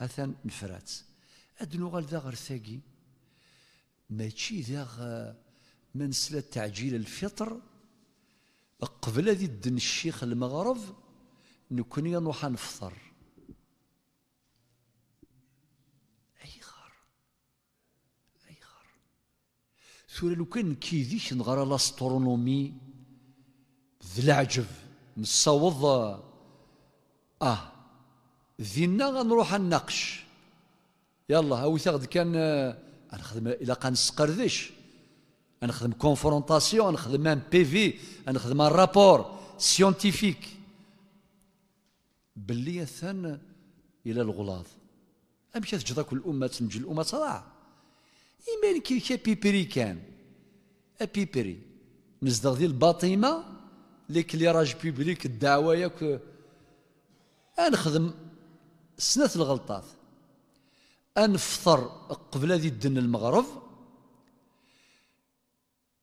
أثن نفرات أدنو نوغال ذا غر ثاقي ماشي ذا منسلة تعجيل الفطر قبل ذي الدن الشيخ المغرب نكون نروح نفطر ثورة لو كان كيديك نغرى لاسترونومي ذ العجب نصوض اه ذينا غنروح نناقش يلا هاو تاخد كان آه، الى قان قنسقردش نخدم كونفرونطاسيون نخدم ان بي في نخدم ان رابور سيونتيفيك بلي ثان الى الغلاظ امشي تجدك الامه تنجي الامه صراحه يمالك بيبري كان ابيبري نزدغ ديال الباطيمه لي كليراج بيبليك الدعوه ياك خدم سنة الغلطات أنفطر قبل ذي الدن المغرب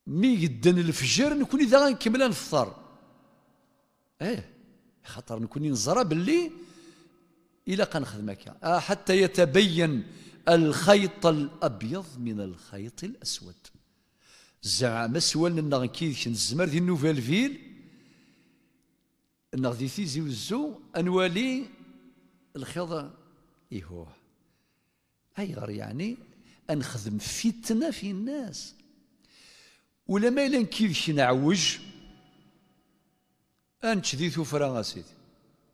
مي يدن الفجر نكون إذا غنكمل نفطر إيه خاطر نكون نزرى باللي إلا قنخدم هكا آه حتى يتبين الخيط الأبيض من الخيط الأسود زعما سوال لنا كي نزمر دي نوفيل فيل نغدي تيزي وزو أنوالي الخيط هاي غير يعني أنخدم فتنة في الناس ولا ما إلا كيدش نعوج انت ذي ثوفرا أسيدي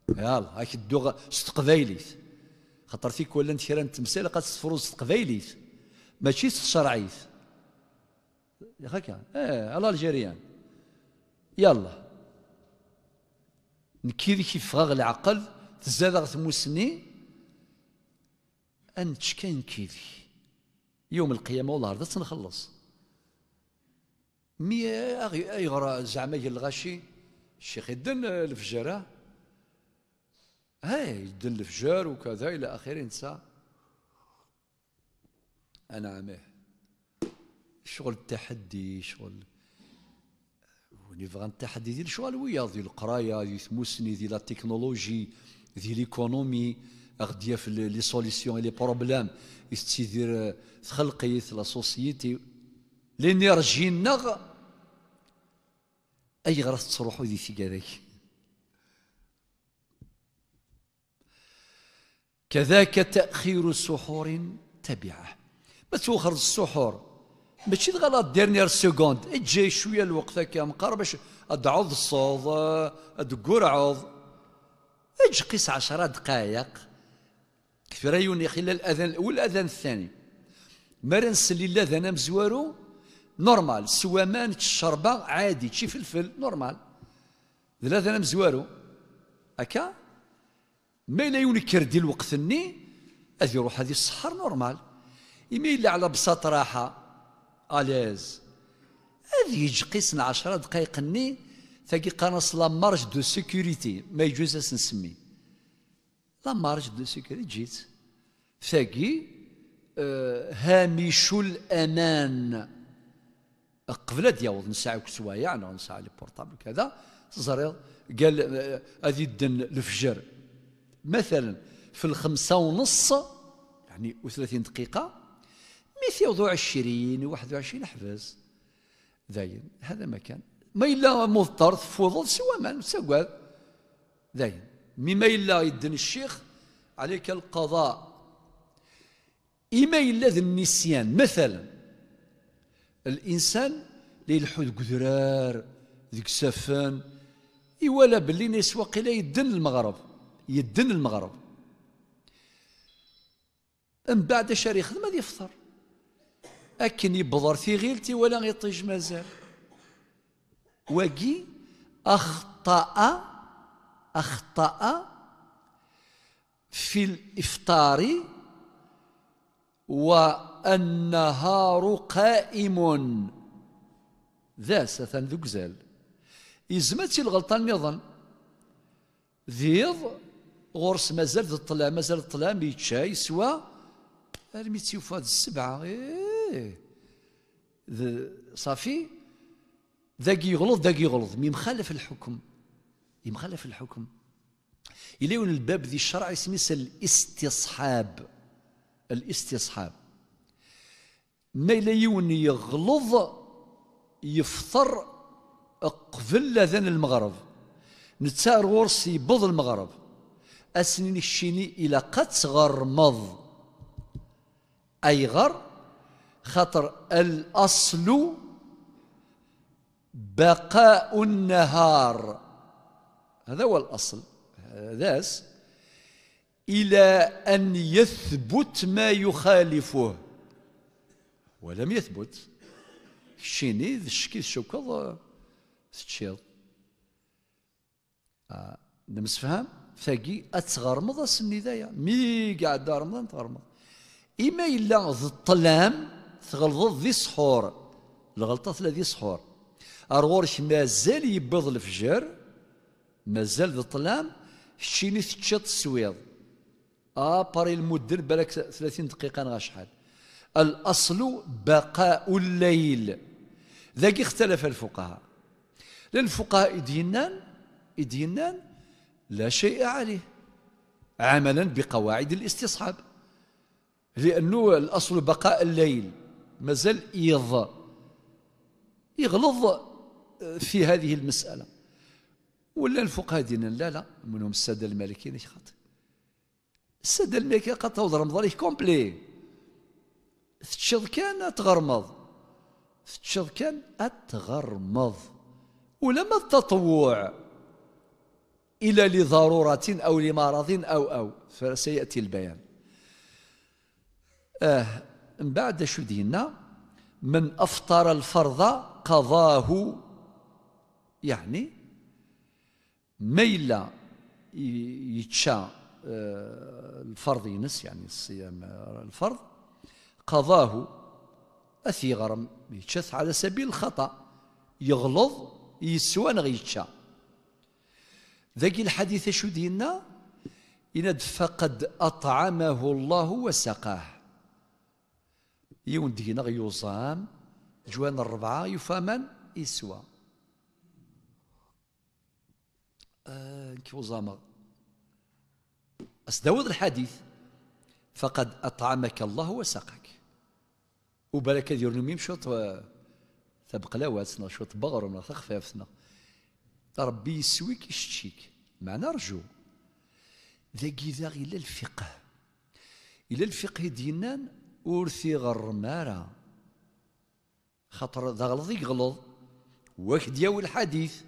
يلا هاك الدوغ استقبايليت خاطر فيك ولا انت كرا التمثال قد تفرز قبايليت ماشي تشرعيت هكا اه إيه، على الجريان يلا نكيري كيف غاغ العقل تزاد ثموسني انت شكاين كيري يوم القيامه هذا تنخلص مي ايغرا زعما الغاشي الشيخ يدن آه، الفجره هاي يدل الفجار وكذا إلى آخره نسى أنا عماه شغل التحدي شغل ونيفغان التحدي ديال شغل ويا ديال القراية ديال المسني ديال لا تكنولوجي ديال ليكونومي غديا في لي سوليسيون لي بروبلام يستيدير تخلقي لا سوسيتي لينيرجي نغ اي غرس تروحو دي في كذاك كذاك تأخير سحور تبعه ما توخر السحور ماشي غلط ديرنيير سكوند تجي شويه الوقت هكا مقار باش تعضصض عوض اج قيس عشرة دقائق كفرايون خلال الاذان الاول الاذان الثاني ما نسلي الاذان مزوارو نورمال سوامان الشربه عادي شي فلفل نورمال الاذان مزوارو هكا ما لا ينكر دي الوقت ني هذه روح هذه الصحر نورمال يميل على بساط راحه اليز هذه يجي 10 دقائق ني ثقي قناص لا مارج دو سيكوريتي ما يجوز اس نسمي لا مارج دو سيكوريتي جيت ثقي آه هامش الامان قبل دياوض نساعي كسوايع انا نساعي لي بورطابل كذا زريل قال هذه آه الدن الفجر مثلا في الخمسة ونص يعني وثلاثين دقيقة وضوع وعشرين وواحد وعشرين حفز داين هذا ما كان ما إلا مضطر تفوض سوى من سواد داين مما إلا يدن الشيخ عليك القضاء إما إلا ذا النسيان مثلا الإنسان ليلحو قدرار ذيك سفان إيوالا باللي نسوى قيلا يدن المغرب يدن المغرب من بعد شاري يخدم يفطر أكن يبضر في غيلتي ولا يطيج مازال وكي أخطأ أخطأ في الإفطار والنهار قائم ذا سثان ذو إزمتي الغلطة النظام ذيض غرس مازال الطلا مازال الطلا ميتشاي سوا في تيوفا السبعه ايه صافي ذاك يغلط ذاك يغلط مي مخالف الحكم يمخالف الحكم يلون الباب ذي الشرع اسمه الاستصحاب الاستصحاب ما يلون يغلظ يفطر قبل أذان المغرب نتسار غرس يبض المغرب أسنين الشيني إلى قد مض أي غر خطر الأصل بقاء النهار هذا هو الأصل هذا إلى أن يثبت ما يخالفه ولم يثبت الشيني ذشكي الشوكض تشيض آه فهم؟ فاقي اتغرمض اسني ذايا مي قاعد رمضان تغرمض إما إلا الظلام الطلام تغلظ ذي سحور الغلطة ذي سحور أرغورش مازال يبض الفجر مازال ذي الطلام شيني تشط السويض آه المدن بالك 30 دقيقة نغا شحال الأصل بقاء الليل ذاك اختلف الفقهاء للفقهاء ديننا ديننا لا شيء عليه عملا بقواعد الاستصحاب لأنه الأصل بقاء الليل مازال يض يغلظ آه، في هذه المسألة ولا الفقهاء ديالنا لا لا منهم السادة المالكيين خاطئ السادة المالكي قد توضر رمضان كومبلي تشض كان أتغرمض تشض كان أتغرمض ولما التطوع إلا لضرورة أو لمرض أو أو فسيأتي البيان آه من بعد شو دينا من أفطر الفرض قضاه يعني ميلا يتشى آه، الفرض ينس يعني الصيام الفرض قضاه أثي غرم يتشث على سبيل الخطأ يغلظ يسوى غيتشا ذاك الحديث شو دينا إن فقد أطعمه الله وسقاه يون دينا غيوزام جوان الربعة يفامن يسوى آه كيوزامر أسدود الحديث فقد أطعمك الله وسقاك وبالك ديرنا ميم شوط تبقلاواتنا شوط بغرنا خفافتنا ربي يسويك يشتيك ما نرجو ذاكي ذاغ إلى الفقه إلى الفقه دينان أورثي غر خطر ذا غلظ يغلظ واك دياو الحديث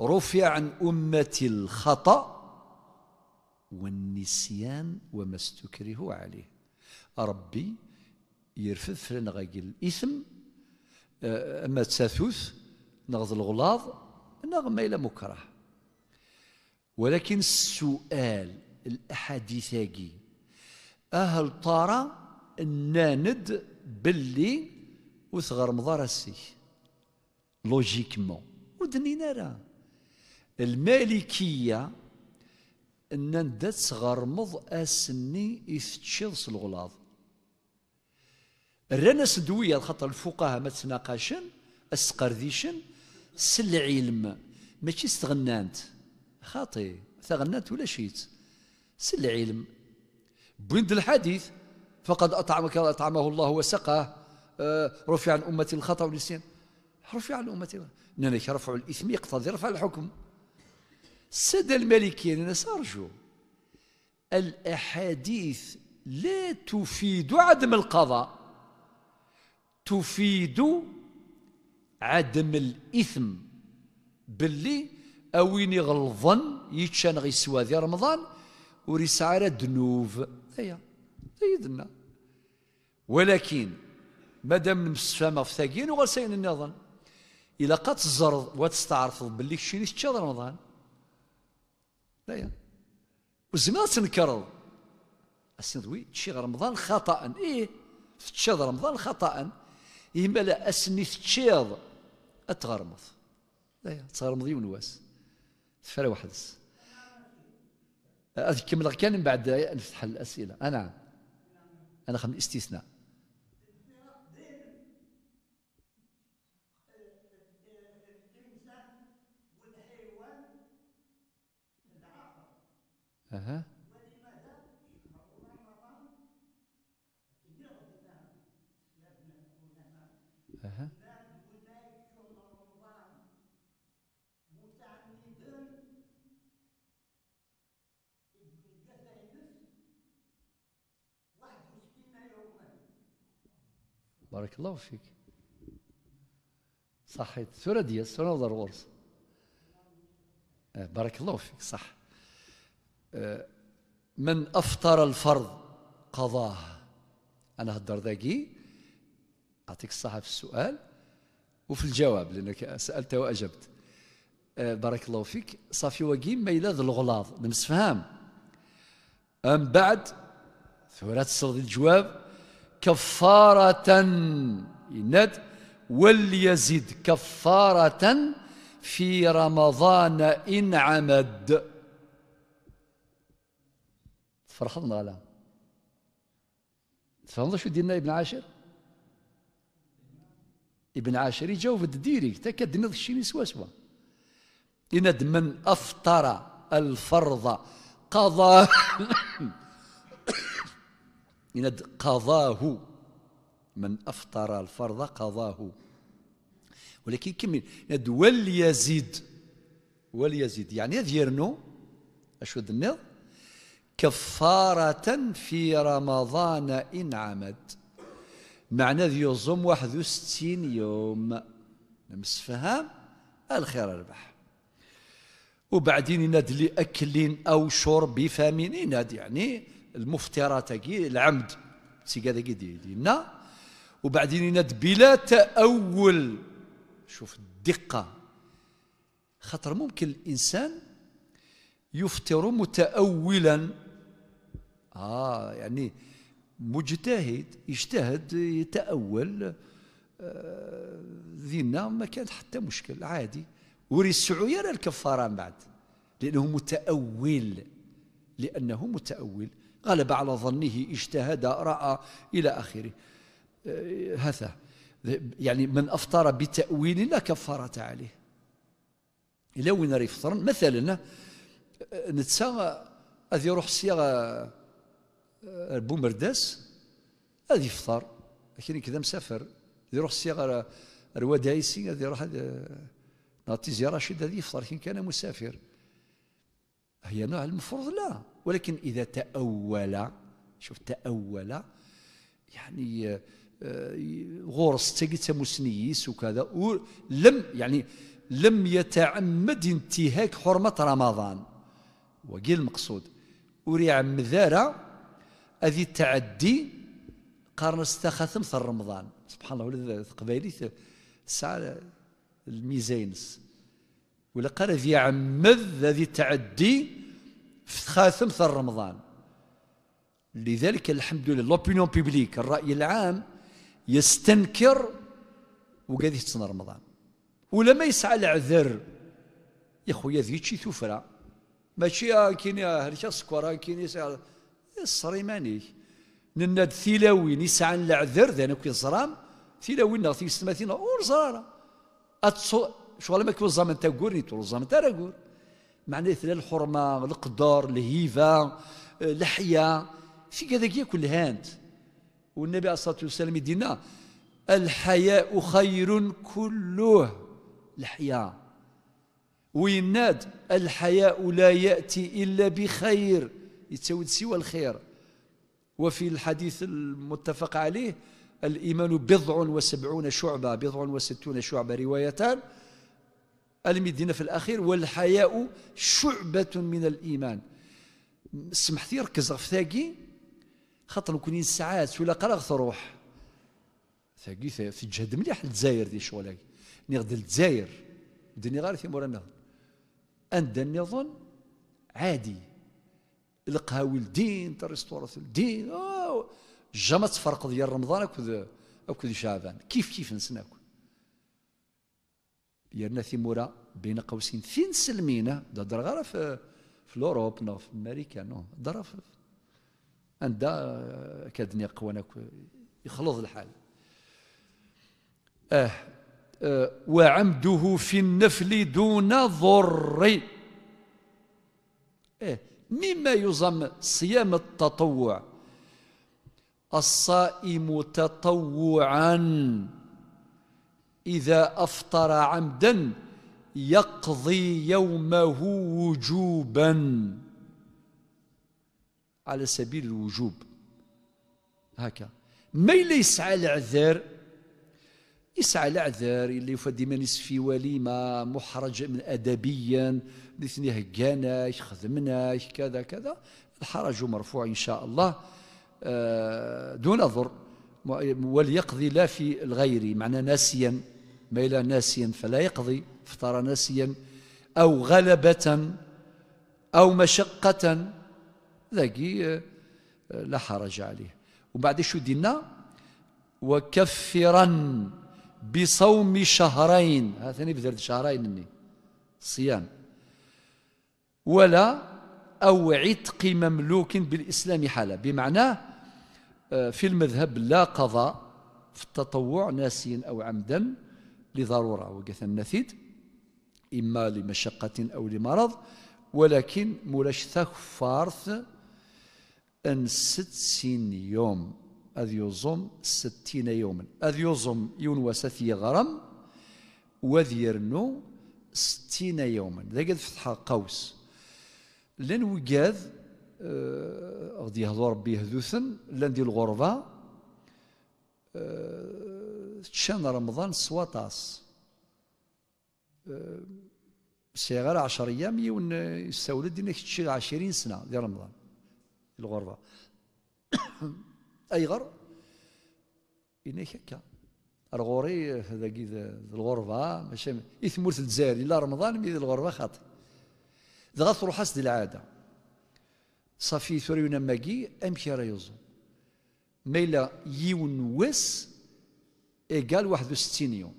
رفع عن أمة الخطأ والنسيان وما استكره عليه ربي يرفض فلان غاكي الإثم أما تساثوث نغض الغلاظ نغمة إلى مكره ولكن السؤال الأحاديثي أهل طارة الناند باللي وثغر مضارسي لوجيكمون ودنينا راه المالكية أن ندات مض أسني يثتشض الغلاظ رانا سدوية خاطر الفقهاء ما تناقشن السقرديشن سل علم ماشي استغنانت خاطي استغنانت ولا شيت سل علم بند الحديث فقد أطعمك أطعمه الله وسقاه رفع عن أمة الخطأ والنسيان رفع عن أمة لأنك رفع الإثم يقتضي رفع الحكم السادة المالكيين أنا سأرجو الأحاديث لا تفيد عدم القضاء تفيد عدم الإثم باللي أوين غلظن يتشان غي ذي رمضان على دنوف هيا سيدنا ولكن مادام نمسفهمها في ثاقين وغسين النظام إلا قد تزرض وتستعرض باللي شيني تشاد رمضان لا وزمان تنكرض أسندوي تشي رمضان خطأ إيه تشاد رمضان خطأ إما لا أسني تشيض أتغرمض لا إيه، تغرمض يوم الواس تفرى واحد أكمل كان من بعد نفتح الأسئلة أنا أنا خدم استثناء أها بارك الله فيك صحيت سورة ديال سورة ضرورس بارك الله فيك صح من أفطر الفرض قضاه أنا هدر داكي أعطيك الصحة في السؤال وفي الجواب لأنك سألت وأجبت بارك الله فيك صافي وقيم ما إلا الغلاظ نمسفهام أم بعد ثورات الصرد الجواب كفارة يناد وليزد كفارة في رمضان إن عمد فرحضنا على تفهموا شو ديرنا ابن عاشر ابن عاشر يجاوب ديريكت هكا دنيض الشيء سوا سوا إن من أفطر الفرض قضى [LAUGHS] من قضاه من أفطر الفرض قضاه ولكن كمل يد وليزيد وليزيد يعني ذيرنو أشو النظ كفارة في رمضان إن عمد معنى ذي يظم واحد وستين يوم مسفهام الخير ربح وبعدين يناد لأكل أو شرب فامين يناد يعني المفتراتكي العمد سي كذا ديالنا وبعدين يناد بلا تأول شوف الدقة خاطر ممكن الإنسان يفطر متأولا آه يعني مجتهد يجتهد يتأول آه ما كان حتى مشكل عادي وري السعوية الكفارة من بعد لأنه متأول لأنه متأول غلب على ظنه اجتهد رأى إلى آخره أه، هذا يعني من أفطر بتأويل لا كفارة عليه إلا وين راه يفطر مثلا أه، نتسى هذه يروح الصياغة أه، بومرداس هذه يفطر لكن كذا مسافر هذه يروح الصياغة رواد عيسي هذه يروح نعطي زيارة رشيد هذه يفطر كان مسافر هي نوع المفروض لا ولكن إذا تأول شوف تأول يعني آه، غورس تجد مسنيس وكذا ولم يعني لم يتعمد انتهاك حرمة رمضان وقيل المقصود وريع مذارة أذي تعدي قرن استخثم ثر رمضان سبحان الله ولذا قبيلي الساعة الميزينس قال ذي عمذ ذي تعدي في خاتم ثر رمضان لذلك الحمد لله لوبينيون بيبليك الرأي العام يستنكر وقاعد يحسن رمضان ولا ما يسعى العذر يا خويا ذي شي ثفرة ماشي آه، كيني آه، هرشا سكورا كيني الصري مانيك نناد ثيلاوي نسعى العذر ذا نكوي الزرام ثيلاوي نغثي سماثينا ونزرارا شغل ما كيوز زمان تا كوري تروز زمان تا معناه معناتها الحرمه القدر الهيفه الحياه في كذا كل هانت والنبي عليه الصلاه والسلام يدينا الحياء خير كله الحياء ويناد الحياء لا ياتي الا بخير يتسود سوى الخير وفي الحديث المتفق عليه الإيمان بضع وسبعون شعبة بضع وستون شعبة روايتان المدينة في الأخير والحياء شعبة من الإيمان سمحت يركز غف ثاقي خاطر كونين ساعات ولا قرا تروح ثاقي في جهد مليح الجزائر دي شغل نغد الجزائر دني غير في مورانا عند النظام عادي القهاوي الدين ترستورات الدين جا فرق ديال رمضان اكو اكو شعبان كيف كيف نسناكل يرنا ثمورة بين قوسين فين سلمينا دا درغارة في في لوروب نو في امريكا نو ضرف عند آه، كدنيا قوانك يخلص الحال آه،, اه, وعمده في النفل دون ضر اه مما يزم صيام التطوع الصائم تطوعا إذا أفطر عمدا يقضي يومه وجوبا على سبيل الوجوب هكا ما ليس يسعى العذر يسعى لعذر اللي يفدي من في وليمة محرج من أدبيا الاثنين هجانا يخدمنا كذا كذا الحرج مرفوع إن شاء الله آه، دون ضر وليقضي لا في الغير معنى ناسيا ميلا ناسيا فلا يقضي افطر ناسيا أو غلبة أو مشقة ذاكي آه، لا حرج عليه ومن بعد شو دينا وكفرا بصوم شهرين هذا ثاني بذرد شهرين اني صيام ولا أو عتق مملوك بالإسلام حالة بمعنى آه، في المذهب لا قضاء في التطوع ناسيا أو عمدا لضرورة وقت النثيد إما لمشقة أو لمرض ولكن مولاش ثكفارث أن ستين يوم أذ يظم ستين يوما أذ يظم يون وسثي غرم وذيرنو ستين يوما ذا قد فتح قوس لن وقاذ آه، غادي يهضر به ذوثن لان دي الغربة أه تشان رمضان سواطاس سي أه، غير 10 ايام يون يستولد انك تشي 20 سنه ديال رمضان الغربه [COUGHS] اي غر انك هكا الغوري كي الغربه ماشي يثمر الجزائر الا رمضان مي الغربه خاطي دغا تروح دي العاده صافي ثوري ماكي امشي راه يوزو ما يون واس إيكال 61 يوم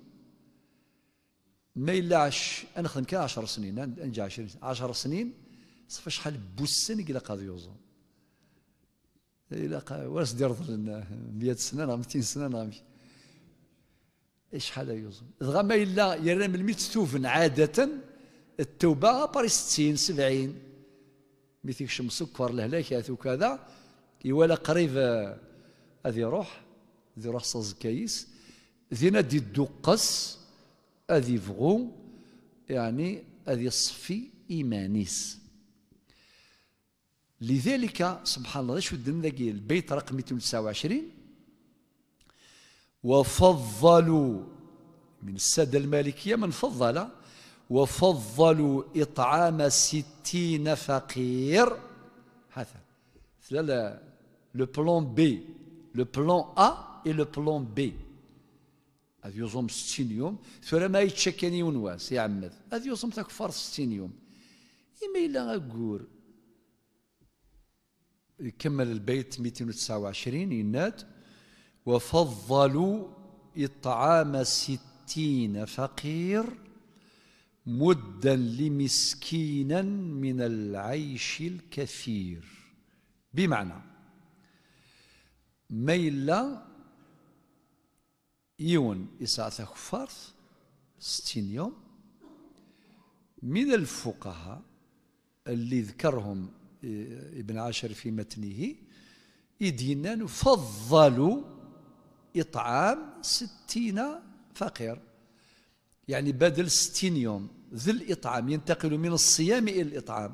ما الا أنا خدم كان 10 سنين نجي 20 10 سنين صافي شحال بوسن إلا غادي يوزن إلا واش دير 100 سنة راه 200 سنة راه شحال يوزون غا ما إلا يرى من ملي تتوفن عادة التوبة باري 60 70 مي تيكش مسكر لهلاكات وكذا يوالا قريب آه، هذه روح هذه روح صاز كايس زينا دي الدقس أذي فغو يعني أذي صفي إيمانيس لذلك سبحان الله شو الدم البيت رقم 229 وفضلوا من السادة المالكية من فضل وفضلوا إطعام ستين فقير هذا لو بلان بي لو بلان أ اي لو بلان بي هذا يوصم 60 يوم ثورة ما يتشكن يون واس يعمد هذا يوصم تكفر 60 يوم إما إلا غاكور يكمل البيت 229 ينات وفضلوا إطعام ستين فقير مدا لمسكينا من العيش الكثير بمعنى ما إلا يون إساعة كفار ستين يوم من الفقهاء اللي ذكرهم آه، ابن عاشر في متنه يدينا فضلوا إطعام ستين فقير يعني بدل ستين يوم ذي الإطعام ينتقل من الصيام إلى الإطعام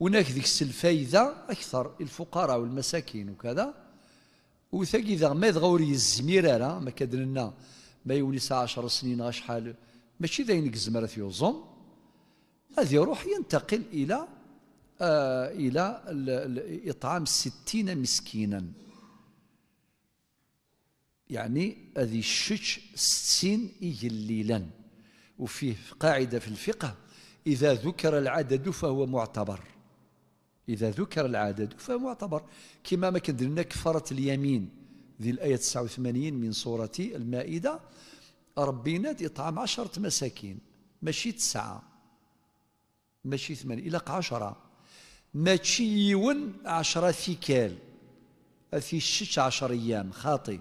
هناك ذيك الفايدة أكثر الفقراء والمساكين وكذا وثاقي ذا ما ذغور يزمير راه ما كادن لنا ما ساعة عشر سنين حال ماشي ذا ينقز زمرة في يوزم هذا يروح ينتقل إلى آه إلى إطعام ستين مسكينا يعني هذه الشج ستين إجليلا وفيه قاعدة في الفقه إذا ذكر العدد فهو معتبر إذا ذكر العدد فهو معتبر كما ما كندير لنا كفارة اليمين ذي الآية 89 من سورة المائدة ربينا إطعام عشرة مساكين ماشي تسعة ماشي ثمانية إلاق عشرة ماشي يون عشرة ثكال في الشش عشر أيام خاطي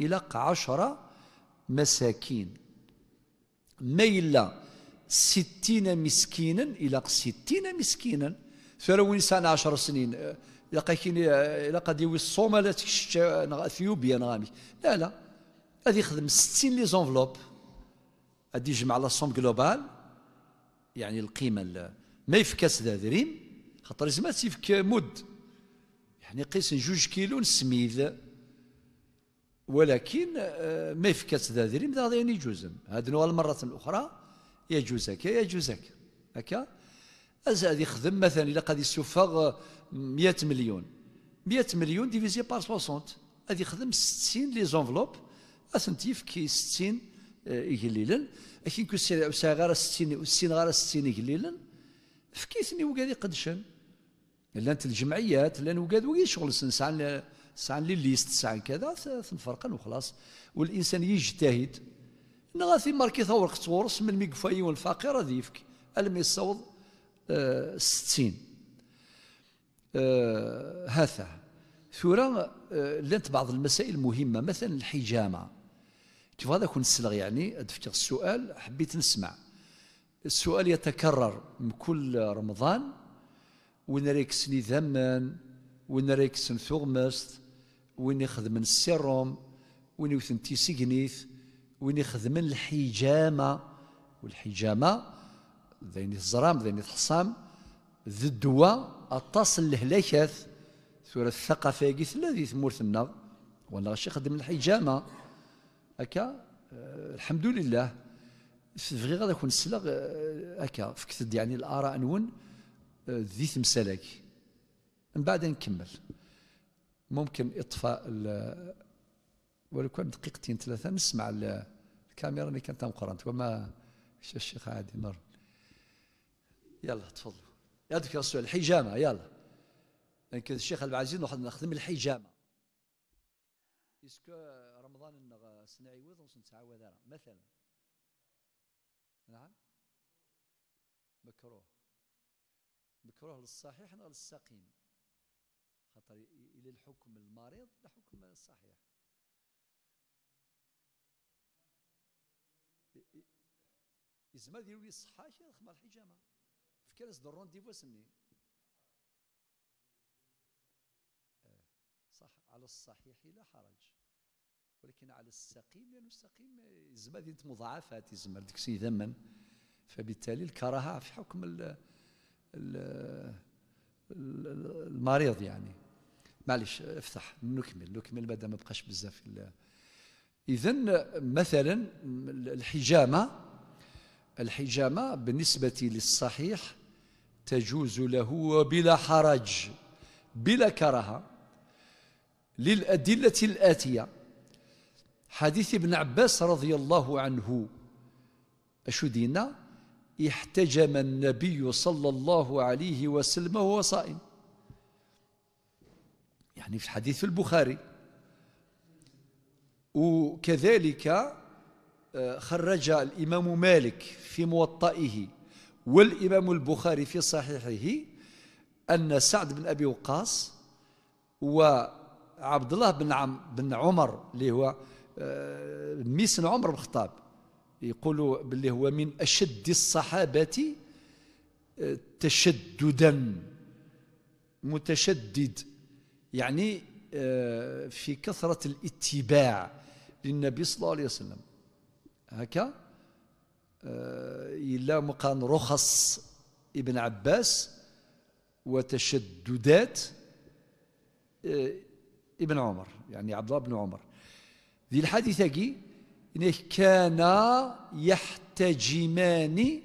إلاق عشرة مساكين ما إلا ستين مسكينا إلاق ستين مسكينا ثرو إنسان عشر سنين لقى كيني لقى ديوي الصومالة اثيوبيا نغامي لا لا غادي يخدم 60 لي زونفلوب غادي يجمع لا سوم جلوبال يعني القيمه ما يفكاس دريم خاطر زعما تيفك مد يعني قيس جوج كيلو سميد ولكن آه، ما يفكاس دريم ذا غادي يعني يجوزم هاد المره الاخرى يجوز هكا يجوز هكا هكا أزاد يخدم مثلا إلا قد يسفغ 100 مليون 100 مليون ديفيزي بار 60 هذا يخدم 60 لي زونفلوب أثنت يفكي 60 إجليلا آه، أكين كو سي غير 60 60 غير 60 إجليلا فكيثني وقاد يقدشن لانت الجمعيات لان وقاد وقاد شغل سان سعى لي ليست سان كذا فرقا وخلاص والانسان يجتهد نغاثي ماركي ثور تورس من ميقفاي والفقير هذا يفك المي يصوض ستين آه، هذا ثورة آه، لانت بعض المسائل مهمة مثلا الحجامة تبغى هذا كون نسلغ يعني أدفكر السؤال حبيت نسمع السؤال يتكرر من كل رمضان ونريك سني ذمن ونريك سن ثغمست وين يخدم من السيروم وين يوثن تيسيغنيث وين يخدم الحجامة والحجامة ذين الزرام ذين الحصام ذي الدواء اتصل الهلاكات ثورة الثقافة يجي ثلاثي ثمور النار وانا غاشي خدم الحجامة هكا آه، الحمد لله بغي غادي كون نسلغ آه، هكا فكتد يعني الآراء نون آه، ذي تمسالك من بعد نكمل ممكن إطفاء ولو كان دقيقتين ثلاثة نسمع الكاميرا اللي كانت مقرنت وما الشيخ عادي نرى يلا تفضل يا دكتور رسول الحجامة يلا يمكن يعني الشيخ عبد العزيز ناخذ نخدم الحجامة اسكو رمضان النغ سنعيوض وسنتعاود مثلا نعم مكروه مكروه للصحيح ولا للسقيم خاطر الى الحكم المريض لحكم الصحيح يزمر ما لي الصحه شي الحجامه فكرس دو الرونديفو سني آه، صح على الصحيح لا حرج ولكن على السقيم لأن السقيم يزما آه، ذي مضاعفات يزما ديك سي ثمن فبالتالي الكراهة في حكم ال ال المريض يعني معلش افتح نكمل نكمل بعد ما بقاش بزاف اذا مثلا الحجامه الحجامه بالنسبه للصحيح تجوز له وبلا حرج بلا كراهة للأدلة الآتية حديث ابن عباس رضي الله عنه أشو احتجم النبي صلى الله عليه وسلم وهو صائم يعني في الحديث في البخاري وكذلك آه، خرج الإمام مالك في موطئه والإمام البخاري في صحيحه أن سعد بن أبي وقاص وعبد الله بن عم بن عمر اللي هو آه، ميسن عمر بن الخطاب يقولوا باللي هو من أشد الصحابة آه، تشددا متشدد يعني آه، في كثرة الاتباع للنبي صلى الله عليه وسلم هكا آه، إلا مقان رخص ابن عباس وتشددات آه، ابن عمر يعني عبد الله بن عمر ذي الحديثة إنه كانا يحتجمان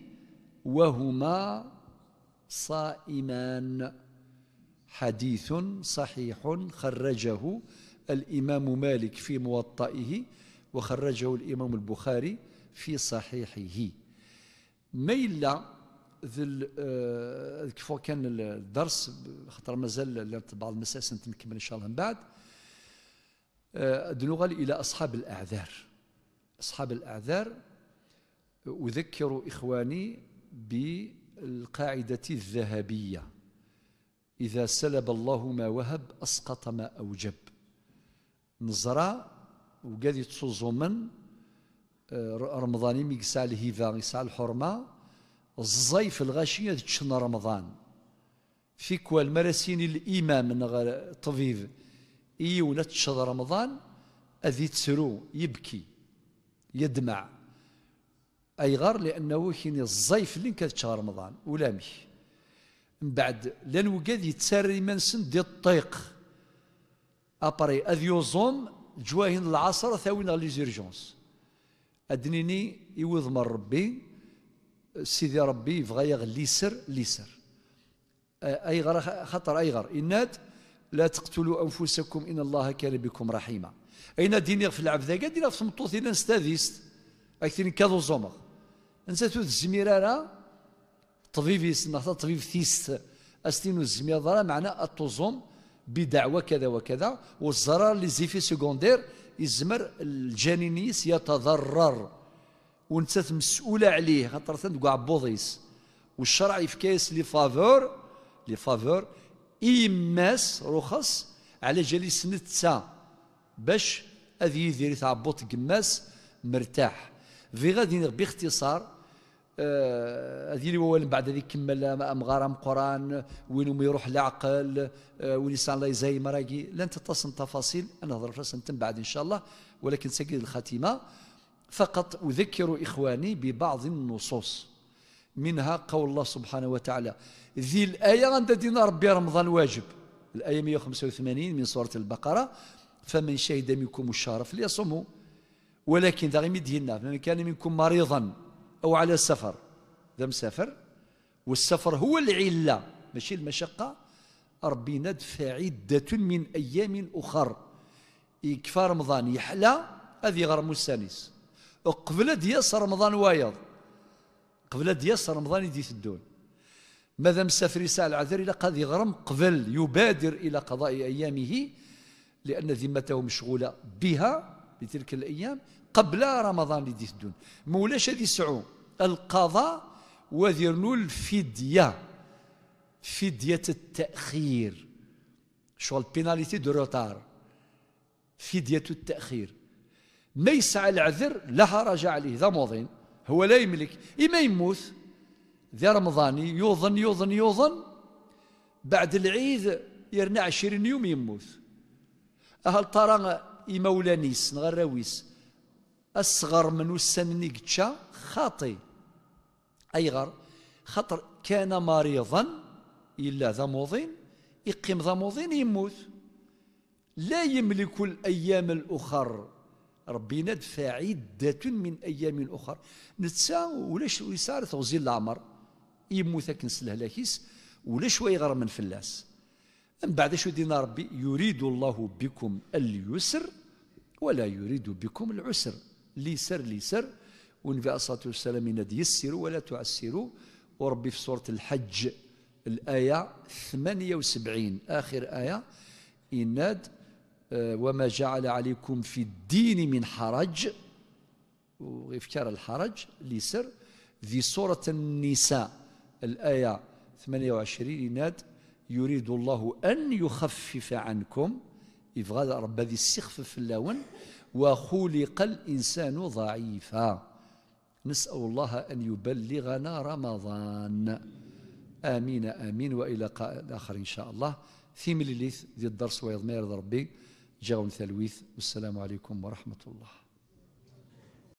وهما صائمان حديث صحيح خرجه الإمام مالك في موطئه وخرجه الإمام البخاري في صحيحه ما الا آه، كيف كان الدرس خاطر مازال بعض المسائل نكمل ان شاء الله من بعد آه، دنوغل الى اصحاب الاعذار اصحاب الاعذار اذكر اخواني بالقاعده الذهبيه إذا سلب الله ما وهب أسقط ما أوجب نزرع وقاد يتصوزو من آه، رمضاني ميكسال هيفا ميكسال الحرمة الزيف الغاشية تشن رمضان في كوال مراسين الإمام طبيب إي ولا تشن رمضان أذي تسرو يبكي يدمع أي غار لأنه كين الزيف اللي كتشهر رمضان ولا مش من بعد لأن يتساري يتسري سن دي الطيق أبري أذيوزوم جواهن العصر ثاوين لي زيرجونس أدنيني يوض من ربي سيدي ربي يبغى يغلي سر اي غر خطر اي غر إنات لا تقتلوا أنفسكم إن الله كان بكم رحيما أين ديني في العبد ذاك دينا في سمطوط إلا نستاذيست أكثر كاذو زومغ نساتو الزميرة طبيب يسمى طبيب ثيست أستينو الزميرة معنى التوزوم بدعوة كذا وكذا والزرار لي زيفي سكوندير يزمر الجنينيس يتضرر وانت مسؤول عليه خاطر تنقع بوضيس والشرع يفكيس لي فافور لي فافور إيماس رخص على جالي نتسا باش هذه يدير تعبط قماس مرتاح في غادي باختصار آه، هذه اللي هو بعد هذيك كمل مغارم قران وين يروح العقل يسال آه، الله زي مراقي لن تتصل تفاصيل انا في فيها بعد ان شاء الله ولكن سجل الخاتمه فقط اذكر اخواني ببعض النصوص منها قول الله سبحانه وتعالى ذي الايه عند دين ربي رمضان واجب الايه 185 من سوره البقره فمن شهد منكم الشهر فليصمه ولكن ذا غير ديالنا فمن كان منكم مريضا أو على السفر إذا مسافر والسفر هو العلة ماشي المشقة ربي ندفع عدة من أيام أخر يكفى رمضان يحلى هذه غير مستانس قبل دياس رمضان وايض قبل دياس رمضان يدي الدون ماذا مسافر يسعى العذر إلى قضي غرم قبل يبادر إلى قضاء أيامه لأن ذمته مشغولة بها بتلك الأيام قبل رمضان اللي ديسدون مولاش هذه سعو القضاء وذيرنو الفدية فدية التأخير شغل بيناليتي دو روتار فدية التأخير ما يسعى العذر لا حرج عليه ذا موضين هو لا يملك إما يموت ذا رمضاني يوظن يوظن يوظن بعد العيد يرنا عشرين يوم يموت أهل إما ولانيس نغراويس أصغر من وسن نيكتشا خاطي أيغر خطر كان مريضا إلا ذا موضين يقيم ذا موضين يموت لا يملك الأيام الأخر ربنا دفع عدة من أيام أخر نتسا ولاش ويسار توزيل العمر يموت كنس الهلاكيس ولا شوي غير من فلاس من بعد شو دينا ربي يريد الله بكم اليسر ولا يريد بكم العسر ليسر ليسر والنبي عليه الصلاة والسلام يناد يسروا ولا تعسروا وربي في سورة الحج الآية 78 آخر آية يناد آه، وما جعل عليكم في الدين من حرج وافكار الحرج ليسر ذي سورة النساء الآية 28 يناد يريد الله أن يخفف عنكم يبغى ربي يسخفف اللون وخلق الإنسان ضعيفا نسأل الله أن يبلغنا رمضان آمين آمين وإلى قائل آخر إن شاء الله في مليليث ديال الدرس ويضمير ربي جاون ثلويث والسلام عليكم ورحمة الله